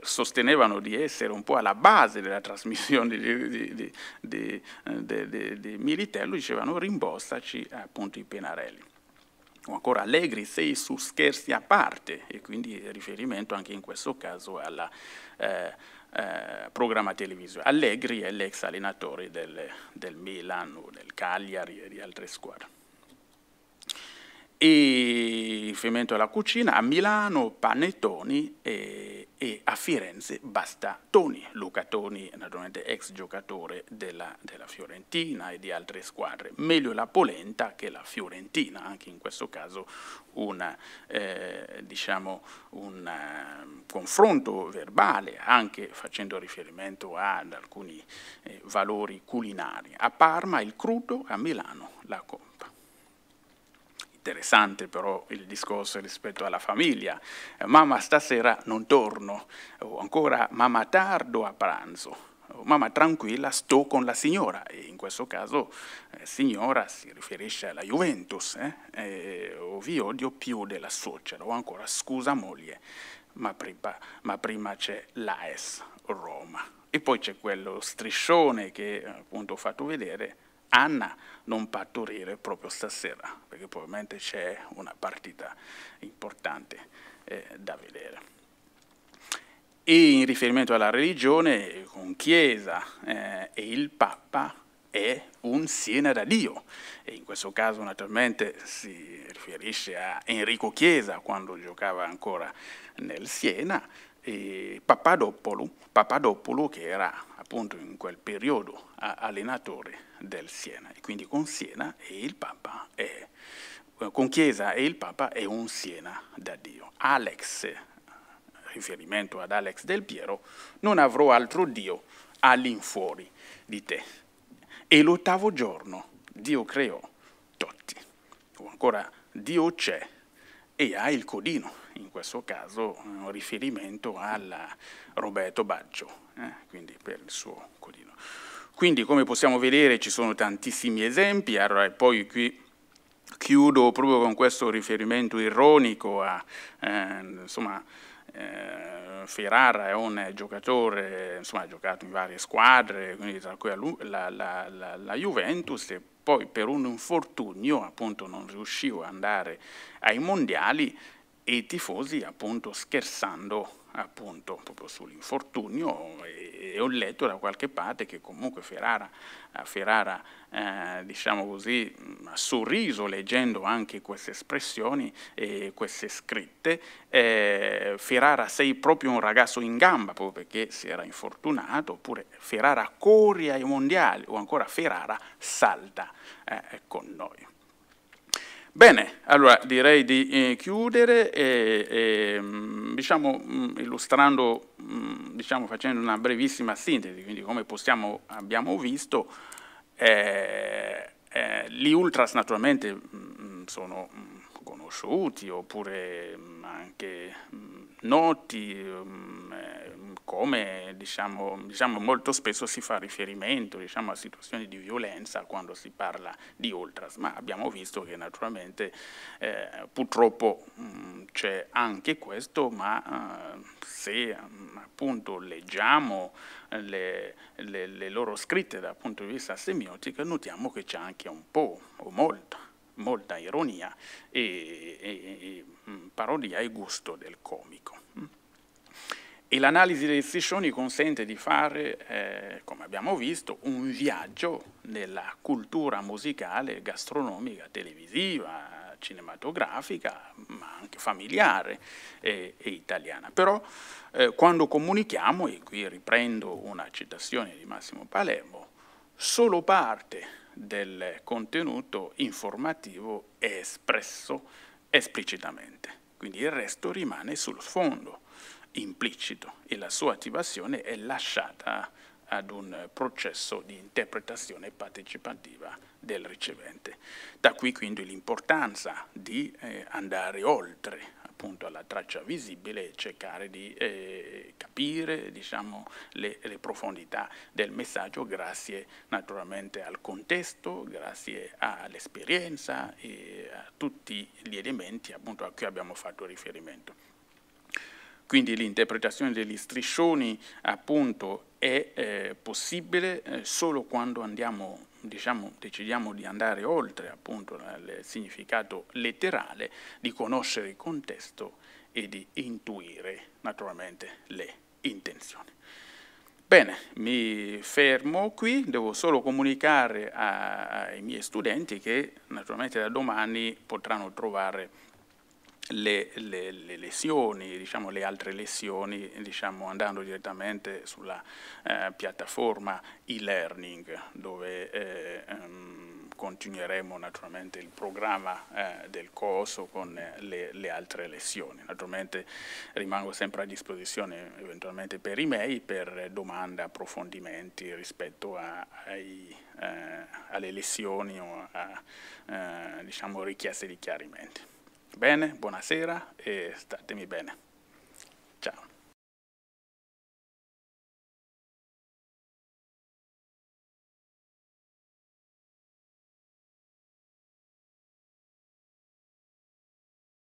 sostenevano di essere un po' alla base della trasmissione di, di, di, di eh, Militello, dicevano rimborsaci appunto i penarelli o ancora allegri sei su scherzi a parte e quindi riferimento anche in questo caso alla eh, eh programma televisivo. Allegri è l'ex allenatore del, del Milan o del Cagliari e di altre squadre e riferimento alla cucina a Milano panettoni e, e, a Firenze basta Toni, Luca Toni naturalmente ex giocatore della, della, Fiorentina e di altre squadre, meglio la polenta che la Fiorentina, anche in questo caso una, eh, diciamo un eh, confronto verbale anche facendo riferimento ad alcuni eh, valori culinari, a Parma il crudo, a Milano la coppa interessante però il discorso rispetto alla famiglia. Eh, mamma stasera non torno, o ancora mamma tardo a pranzo. o, oh, Mamma tranquilla, sto con la signora, e in questo caso eh, signora si riferisce alla Juventus, eh? Eh, oh, o vi odio più della suocera, o ancora scusa moglie, ma prima, ma prima c'è l'AES Roma. E poi c'è quello striscione che eh, appunto ho fatto vedere, Anna non partorire proprio stasera, perché probabilmente c'è una partita importante eh, da vedere. E in riferimento alla religione, con Chiesa eh, e il Papa è un siena da Dio. E in questo caso naturalmente si riferisce a Enrico Chiesa quando giocava ancora nel Siena e Papadopolo, Papadopolo che era appunto in quel periodo allenatore del Siena. E quindi con Siena e il Papa è, con Chiesa e il Papa è un Siena da Dio. Alex, riferimento ad Alex del Piero, non avrò altro Dio all'infuori di te. E l'ottavo giorno Dio creò tutti. O ancora Dio c'è e ha il codino, in questo caso un eh, riferimento al Roberto Baggio, eh? quindi per il suo codino. Quindi come possiamo vedere ci sono tantissimi esempi, allora, poi qui chiudo proprio con questo riferimento ironico a eh, insomma, eh, Ferrara è un eh, giocatore, insomma ha giocato in varie squadre, quindi tra cui la, la, la, la Juventus e poi per un infortunio appunto non riuscivo ad andare ai mondiali e i tifosi appunto scherzando appunto proprio sull'infortunio e, e, ho letto da qualche parte che comunque Ferrara, eh, Ferrara eh, diciamo così, mm, ha sorriso leggendo anche queste espressioni e queste scritte. Eh, Ferrara sei proprio un ragazzo in gamba proprio perché si era infortunato, oppure Ferrara corri ai mondiali o ancora Ferrara salta eh, con noi. Bene, allora direi di eh, chiudere e, e, mm, diciamo, mm, illustrando, mm, diciamo, facendo una brevissima sintesi, quindi come possiamo, abbiamo visto, eh, eh, gli ultras naturalmente sono conosciuti oppure anche noti, eh, come diciamo, diciamo, molto spesso si fa riferimento diciamo, a situazioni di violenza quando si parla di ultras, ma abbiamo visto che naturalmente eh, purtroppo mm, c'è anche questo, ma eh, se mh, mm, appunto leggiamo eh, le, le, le loro scritte dal punto di vista semiotico notiamo che c'è anche un po' o molto molta ironia e, e, e mm, parodia e gusto del comico e l'analisi dei striscioni consente di fare, eh, come abbiamo visto, un viaggio nella cultura musicale, gastronomica, televisiva, cinematografica, ma anche familiare e, e italiana. Però eh, quando comunichiamo, e qui riprendo una citazione di Massimo Palermo, solo parte del contenuto informativo è espresso esplicitamente, quindi il resto rimane sullo sfondo implicito e la sua attivazione è lasciata ad un processo di interpretazione partecipativa del ricevente. Da qui quindi l'importanza di eh, andare oltre appunto alla traccia visibile e cercare di eh, capire diciamo, le, le, profondità del messaggio grazie naturalmente al contesto, grazie all'esperienza e a tutti gli elementi appunto, a cui abbiamo fatto riferimento. Quindi l'interpretazione degli striscioni appunto è eh, possibile eh, solo quando andiamo, diciamo, decidiamo di andare oltre appunto al significato letterale, di conoscere il contesto e di intuire naturalmente le intenzioni. Bene, mi fermo qui, devo solo comunicare ai miei studenti che naturalmente da domani potranno trovare le, le, le, lesioni, diciamo, le altre lesioni, diciamo, andando direttamente sulla eh, piattaforma e-learning, dove eh, um, continueremo naturalmente il programma eh, del corso con le, le, altre lezioni. Naturalmente rimango sempre a disposizione eventualmente per email, per domande, approfondimenti rispetto a, ai, eh, alle lezioni o a eh, diciamo, richieste di chiarimenti. Bene, buonasera e statemi bene.